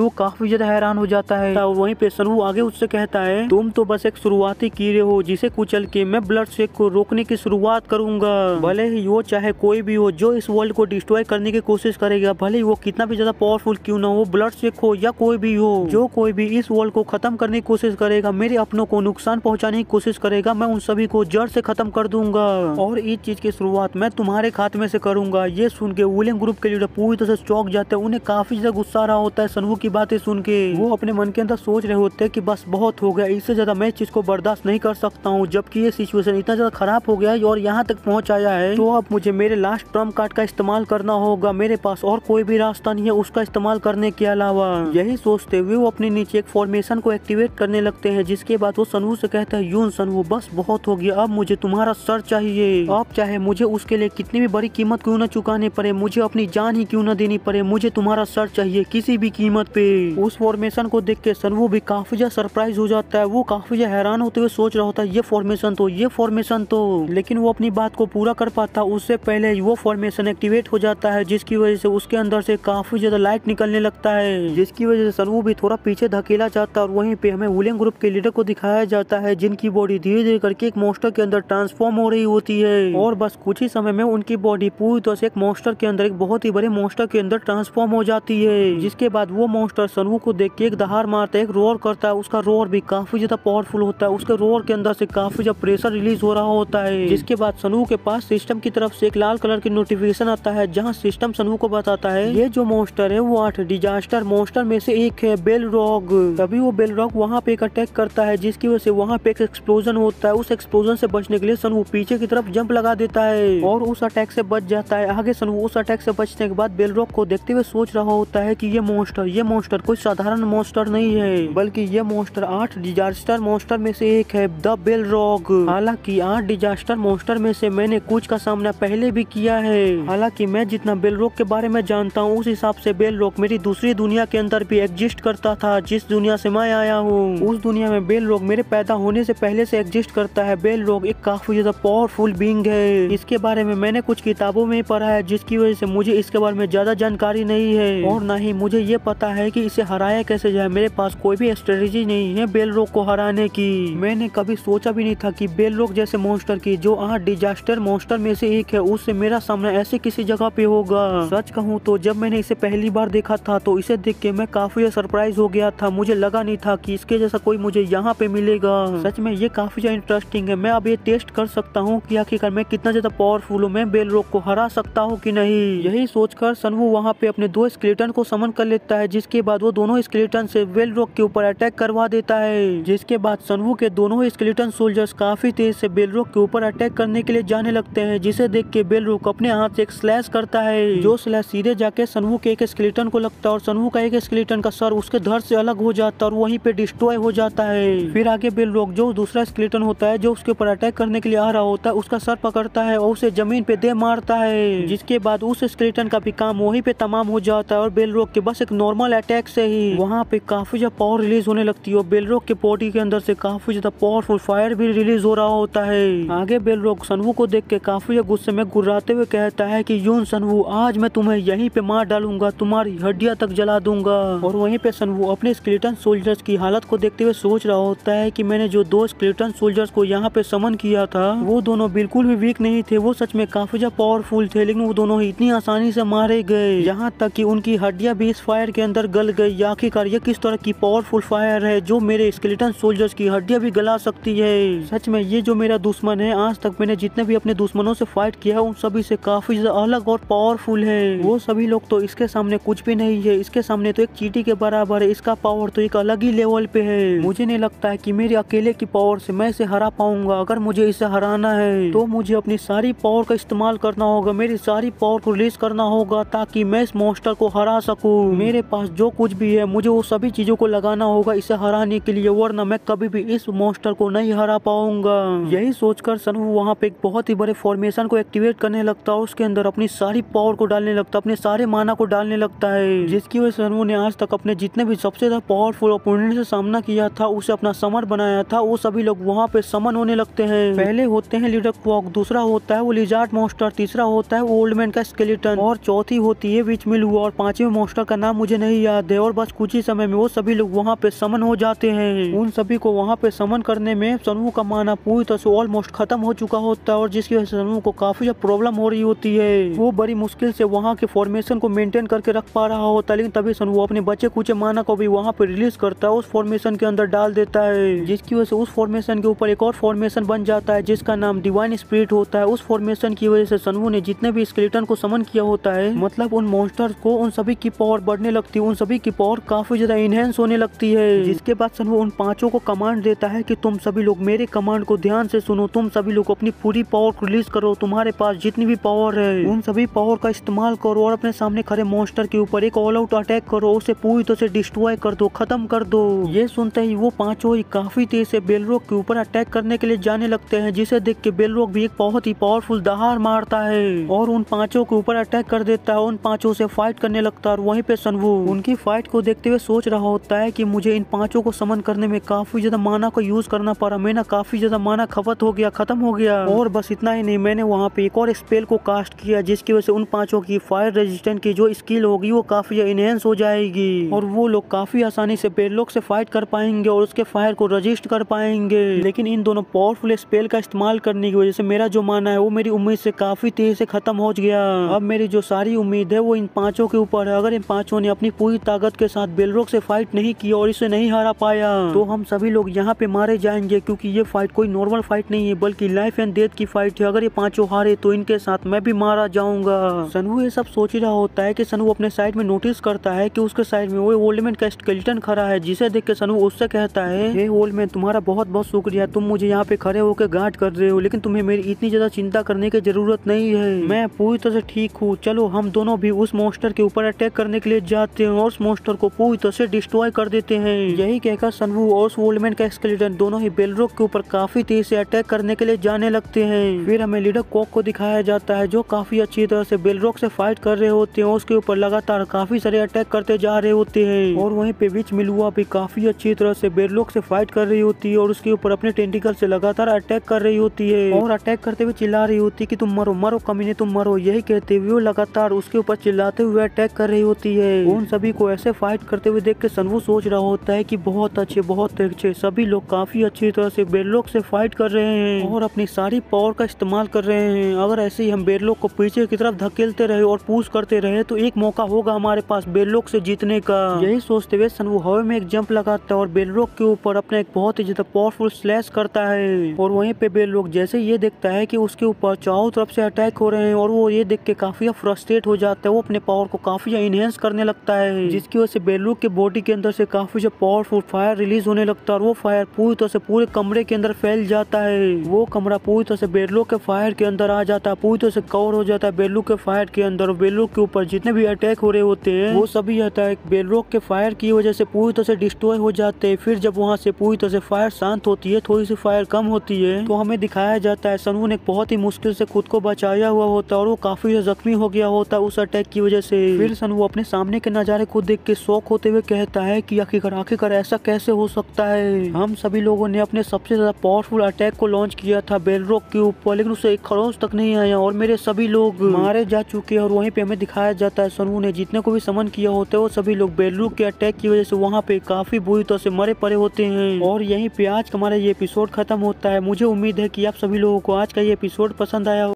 वो काफी ज्यादा हैरान हो जाता है और वहीं पे सनवू आगे उससे कहता है तुम तो बस एक शुरुआती कीड़े हो जिसे कुचल के मैं ब्लड शेक को रोकने की शुरुआत करूंगा भले ही वो चाहे कोई भी हो जो इस वर्ल्ड को डिस्ट्रॉय करने की कोशिश करेगा भले ही वो कितना भी ज्यादा पावरफुल क्यों ना हो ब्लड शेक हो या कोई भी हो जो कोई भी भी इस वर्ल्ड को ख़त्म करने की कोशिश करेगा मेरे अपनों को नुकसान पहुंचाने की कोशिश करेगा मैं उन सभी को जड़ से ख़त्म कर दूंगा और इस चीज़ की शुरुआत मैं तुम्हारे खात्मे से करूंगा ये सुन के विलियम ग्रुप के लीडर पूरी तरह से चौक जाते हैं उन्हें काफ़ी ज़्यादा गुस्सा रहा होता है सनवू की बातें सुन के वो अपने मन के अंदर सोच रहे होते हैं की बस बहुत हो गया इससे ज़्यादा मैं इस चीज़ को बर्दाश्त नहीं कर सकता हूँ जबकि ये सिचुएशन इतना ज़्यादा ख़राब हो गया है और यहाँ तक पहुँच आया है तो अब मुझे मेरे लास्ट ट्रम कार्ड का इस्तेमाल करना होगा मेरे पास और कोई भी रास्ता नहीं है उसका इस्तेमाल करने के अलावा यही सोचते हुए वो अपने नीचे चेक फॉर्मेशन को एक्टिवेट करने लगते हैं जिसके बाद वो सनवू से कहता है यून सनवू बस बहुत हो गया अब मुझे तुम्हारा सर चाहिए आप चाहे मुझे उसके लिए कितनी भी बड़ी कीमत क्यों ना चुकाने पड़े मुझे अपनी जान ही क्यों ना देनी पड़े मुझे तुम्हारा सर चाहिए किसी भी कीमत पे उस फॉर्मेशन को देख के सनवू भी काफी ज्यादा सरप्राइज हो जाता है वो काफी ज्यादा हैरान होते हुए सोच रहा होता है ये फॉर्मेशन तो ये फॉर्मेशन तो लेकिन वो अपनी बात को पूरा कर पाता उससे पहले वो फॉर्मेशन एक्टिवेट हो जाता है जिसकी वजह से उसके अंदर से काफी ज्यादा लाइट निकलने लगता है जिसकी वजह से सनवू भी थोड़ा पीछे धक धकेला जाता है और वहीं पे हमें वुलेंग ग्रुप के लीडर को दिखाया जाता है जिनकी बॉडी धीरे धीरे करके एक मोस्टर के अंदर ट्रांसफॉर्म हो रही होती है और बस कुछ ही समय में उनकी बॉडी पूरी तरह से एक मोस्टर के अंदर एक बहुत ही बड़े मोस्टर के अंदर ट्रांसफॉर्म हो जाती है जिसके बाद वो मोस्टर सनवू को देख के एक दहार मारता है एक रोर करता है उसका रोर भी काफी ज्यादा पावरफुल होता है उसके रोर के अंदर से काफी ज्यादा प्रेशर रिलीज हो रहा होता है जिसके बाद सनू के पास सिस्टम की तरफ से एक लाल कलर की नोटिफिकेशन आता है जहाँ सिस्टम सनू को बताता है ये जो मोस्टर है वो आठ डिजास्टर मोस्टर में से एक है बेल रॉग तभी वो बेलरॉक वहाँ पे एक अटैक करता है जिसकी वजह से वहाँ पे एक एक्सप्लोजन होता है उस एक्सप्लोजन से बचने के लिए सनु पीछे की तरफ जंप लगा देता है और उस अटैक से बच जाता है आगे सनु उस अटैक से बचने के बाद बेलरॉक को देखते हुए सोच रहा होता है की ये मोस्टर ये मोस्टर कोई साधारण मोस्टर नहीं है बल्कि ये मोस्टर आठ डिजास्टर मोस्टर में से एक है द बेल रॉक हालांकि आठ डिजास्टर मोस्टर में से मैंने कुछ का सामना पहले भी किया है हालांकि मैं जितना बेल रॉक के बारे में जानता हूँ उस हिसाब से बेल रॉक मेरी दूसरी दुनिया के अंदर भी एग्जिस्ट करता था जिस इस दुनिया से मैं आया हूँ उस दुनिया में बेल रोग मेरे पैदा होने से पहले से एग्जिस्ट करता है बेल रोग एक काफी ज्यादा पावरफुल बींग है इसके बारे में मैंने कुछ किताबों में पढ़ा है जिसकी वजह से मुझे इसके बारे में ज्यादा जानकारी नहीं है और न ही मुझे ये पता है की इसे हराया कैसे जाए मेरे पास कोई भी स्ट्रेटेजी नहीं है बेल रोग को हराने की मैंने कभी सोचा भी नहीं था की बेल रोग जैसे मोस्टर की जो आज डिजास्टर मोस्टर में से एक है उससे मेरा सामना ऐसे किसी जगह पे होगा सच कहूँ तो जब मैंने इसे पहली बार देखा था तो इसे देख के मैं काफी सरप्राइज हो गया था मुझे लगा नहीं था कि इसके जैसा कोई मुझे यहाँ पे मिलेगा सच में ये काफी ज्यादा इंटरेस्टिंग है मैं अब ये टेस्ट कर सकता हूँ कि आखिरकार मैं कितना ज्यादा पावरफुल हूँ मैं बेल रोक को हरा सकता हूँ कि नहीं यही सोचकर सनवू वहाँ पे अपने दो स्केलेटन को समन कर लेता है जिसके बाद वो दोनों स्केलेटन से बेल रोक के ऊपर अटैक करवा देता है जिसके बाद सनवू के दोनों स्केलेटन सोल्जर्स काफी तेज से बेल रोक के ऊपर अटैक करने के लिए जाने लगते हैं जिसे देख के बेल रोक अपने हाथ से एक स्लैश करता है जो स्लैश सीधे जाके सनवू के एक स्केलेटन को लगता है और सनवू का एक स्केलेटन का सर उसके धर से अलग हो जाता है और वहीं पे डिस्ट्रॉय हो जाता है फिर आगे रोक जो दूसरा स्केलेटन होता है जो उसके ऊपर अटैक करने के लिए आ रहा होता है उसका सर पकड़ता है और उसे जमीन पे दे मारता है जिसके बाद उस स्केलेटन का भी काम वही पे तमाम हो जाता है और रोक के बस एक नॉर्मल अटैक से ही वहाँ पे काफी ज्यादा पावर रिलीज होने लगती है और रोक के बॉडी के अंदर से काफी ज्यादा पावरफुल फायर भी रिलीज हो रहा होता है आगे बेल रोक सनवू को देख के काफी गुस्से में गुर्राते हुए कहता है की यून सनवू आज मैं तुम्हें यही पे मार डालूंगा तुम्हारी हड्डिया तक जला दूंगा और वहीं पे सनवू अपने स्केलेटन सोल्जर्स की हालत को देखते हुए सोच रहा होता है कि मैंने जो दो स्केलेटन सोल्जर्स को यहाँ पे समन किया था वो दोनों बिल्कुल भी वीक नहीं थे वो सच में काफी ज्यादा पावरफुल थे लेकिन वो दोनों ही इतनी आसानी से मारे गए यहाँ तक कि उनकी हड्डियां भी इस फायर के अंदर गल गई आखिरकार ये किस तरह की पावरफुल फायर है जो मेरे स्केलेटन सोल्जर्स की हड्डियां भी गला सकती है सच में ये जो मेरा दुश्मन है आज तक मैंने जितने भी अपने दुश्मनों से फाइट किया है उन सभी से काफी अलग और पावरफुल है वो सभी लोग तो इसके सामने कुछ भी नहीं है इसके सामने तो एक चीटी के बराबर है इसका पावर तो एक अलग ही लेवल पे है मुझे नहीं लगता है कि मेरे अकेले की पावर से मैं इसे हरा पाऊंगा अगर मुझे इसे हराना है तो मुझे अपनी सारी पावर का इस्तेमाल करना होगा मेरी सारी पावर को रिलीज करना होगा ताकि मैं इस मोस्टर को हरा सकूँ मेरे पास जो कुछ भी है मुझे वो सभी चीजों को लगाना होगा इसे हराने के लिए वरना मैं कभी भी इस मोस्टर को नहीं हरा पाऊंगा यही सोचकर सनू वहाँ पे एक बहुत ही बड़े फॉर्मेशन को एक्टिवेट करने लगता है उसके अंदर अपनी सारी पावर को डालने लगता है अपने सारे माना को डालने लगता है जिसकी वजह से ने आज तक अपने जितने भी सबसे ज्यादा पावरफुल ओपोनेंट से सामना किया था उसे अपना समर बनाया था वो सभी लोग वहाँ पे समन होने लगते हैं पहले होते हैं लीडर क्वॉक दूसरा होता है वो लिजार्ट मोस्टर तीसरा होता है ओल्ड मैन का स्केलेटन और चौथी होती है विच मिल और पांचवे मोस्टर का नाम मुझे नहीं याद है और बस कुछ ही समय में वो सभी लोग वहाँ पे समन हो जाते हैं उन सभी को वहाँ पे समन करने में सनू का माना पूरी तरह से ऑलमोस्ट खत्म हो चुका होता है और जिसकी वजह से सनू को काफी प्रॉब्लम हो रही होती है वो बड़ी मुश्किल से वहाँ के फॉर्मेशन को मेंटेन करके रख पा रहा होता है लेकिन तभी सनू अपने बच्चे कुचे माना को भी वहाँ वहाँ पर रिलीज करता है उस फॉर्मेशन के अंदर डाल देता है जिसकी वजह से उस फॉर्मेशन के ऊपर एक और फॉर्मेशन बन जाता है जिसका नाम डिवाइन स्प्रिट होता है उस फॉर्मेशन की वजह से सनवू ने जितने भी स्केलेटन को समन किया होता है मतलब उन मॉन्स्टर को उन सभी की पावर बढ़ने लगती है उन सभी की पावर काफी ज्यादा इनहेंस होने लगती है जिसके बाद सनवू उन पांचों को कमांड देता है की तुम सभी लोग मेरे कमांड को ध्यान से सुनो तुम सभी लोग अपनी पूरी पावर को रिलीज करो तुम्हारे पास जितनी भी पावर है उन सभी पावर का इस्तेमाल करो और अपने सामने खड़े मॉन्स्टर के ऊपर एक ऑल आउट अटैक करो उसे पूरी तरह से डिस्ट्रॉय कर दो तो खत्म कर दो ये सुनते ही वो पांचों ही काफी तेज से बेलरोक के ऊपर अटैक करने के लिए जाने लगते हैं जिसे देख के बेलरोक भी एक बहुत ही पावरफुल दहाड़ मारता है और उन पांचों के ऊपर अटैक कर देता है उन पांचों से फाइट करने लगता है और वहीं पे सनवू उनकी फाइट को देखते हुए सोच रहा होता है की मुझे इन पांचों को समन करने में काफी ज्यादा माना को यूज करना पड़ा मेरा काफी ज्यादा माना खपत हो गया खत्म हो गया और बस इतना ही नहीं मैंने वहाँ पे एक और स्पेल को कास्ट किया जिसकी वजह से उन पांचों की फायर रेजिस्टेंट की जो स्किल होगी वो काफी इनहेंस हो जाएगी और वो लोग काफी आसानी से बेलोक से फाइट कर पाएंगे और उसके फायर को रजिस्ट कर पाएंगे लेकिन इन दोनों पावरफुल स्पेल का इस्तेमाल करने की वजह से मेरा जो माना है वो मेरी उम्मीद से काफी तेज से खत्म हो गया अब मेरी जो सारी उम्मीद है वो इन पांचों के ऊपर है अगर इन पांचों ने अपनी पूरी ताकत के साथ बेलरोक से फाइट नहीं किया और इसे नहीं हरा पाया तो हम सभी लोग यहाँ पे मारे जाएंगे क्योंकि ये फाइट कोई नॉर्मल फाइट नहीं है बल्कि लाइफ एंड डेथ की फाइट है अगर ये पांचों हारे तो इनके साथ मैं भी मारा जाऊंगा सनू ये सब सोच रहा होता है की सनू अपने साइड में नोटिस करता है की उसके साइड में वो ओल्डमैन का मिल्टन खड़ा है जिसे देख के सनू उससे कहता है हे ओल्ड मैन तुम्हारा बहुत बहुत शुक्रिया तुम मुझे यहाँ पे खड़े होकर गार्ड कर रहे हो लेकिन तुम्हें मेरी इतनी ज्यादा चिंता करने की जरूरत नहीं है मैं पूरी तरह से ठीक हूँ चलो हम दोनों भी उस मोस्टर के ऊपर अटैक करने के लिए जाते हैं और उस मोस्टर को पूरी तरह से डिस्ट्रॉय कर देते हैं यही कहकर सनवू और वोल्डमैन का स्केलेटन दोनों ही बेलरोक के ऊपर काफी तेज से अटैक करने के लिए जाने लगते हैं फिर हमें लीडर कॉक को दिखाया जाता है जो काफी अच्छी तरह से बेलरोक से फाइट कर रहे होते हैं उसके ऊपर लगातार काफी सारे अटैक करते जा रहे होते हैं और वहीं पे विच मिलुआ भी काफ़ी अच्छी तरह से बेरलोक से फाइट कर रही होती है और उसके ऊपर अपने टेंटिकल से लगातार अटैक कर रही होती है और अटैक करते हुए चिल्ला रही होती है कि तुम मरो मरो कमीने तुम मरो यही कहते हुए लगातार उसके ऊपर चिल्लाते हुए अटैक कर रही होती है उन सभी को ऐसे फाइट करते हुए देख के सनवू सोच रहा होता है की बहुत अच्छे बहुत अच्छे सभी लोग काफी अच्छी तरह से बेरलोक से फाइट कर रहे हैं और अपनी सारी पावर का इस्तेमाल कर रहे हैं अगर ऐसे ही हम बेरलोक को पीछे की तरफ धकेलते रहे और पूछ करते रहे तो एक मौका होगा हमारे पास बेरलोक से जीतने का यही सोचते हुए जैसन वो हवा में एक जंप लगाता है और बेलरोक के ऊपर अपना एक बहुत ही ज्यादा पावरफुल स्लैश करता है और वहीं पे बेलरोक जैसे ये देखता है कि उसके ऊपर चारों तरफ से अटैक हो रहे हैं और वो ये देख के काफी फ्रस्ट्रेट हो जाता है वो अपने पावर को काफी इनहेंस करने लगता है जिसकी वजह से बेलरोक के बॉडी के अंदर से काफी ज्यादा पावरफुल फायर रिलीज होने लगता है और वो फायर पूरी तरह से पूरे कमरे के अंदर फैल जाता है वो कमरा पूरी तरह से बेलरोक के फायर के अंदर आ जाता है पूरी तरह से कवर हो जाता है बेलरोक के फायर के अंदर बेलरोक के ऊपर जितने भी अटैक हो रहे होते हैं वो सभी अटैक बेलरोक के फायर की वजह से पूरी तरह से डिस्ट्रॉय हो जाते हैं फिर जब वहाँ से पूरी तरह से फायर शांत होती है थोड़ी सी फायर कम होती है तो हमें दिखाया जाता है सनू ने बहुत ही मुश्किल से खुद को बचाया हुआ होता और वो काफी जख्मी हो गया होता है उस अटैक की वजह से फिर सनु अपने सामने के नज़ारे को देख के शौक होते हुए कहता है की आखिरकार आखिरकार ऐसा कैसे हो सकता है हम सभी लोगों ने अपने सबसे ज्यादा पावरफुल अटैक को लॉन्च किया था बेलरोक के ऊपर लेकिन उसे एक खरोज तक नहीं आया और मेरे सभी लोग मारे जा चुके हैं और वहीं पे हमें दिखाया जाता है सनू ने जितने को भी समन किया होता है वो सभी लोग बेलरूक के अटैक की वजह से वहाँ पे काफी बुरी तरह से मरे पड़े होते हैं और यहीं पे आज हमारा ये एपिसोड खत्म होता है मुझे उम्मीद है कि आप सभी लोगों को आज का ये एपिसोड पसंद आया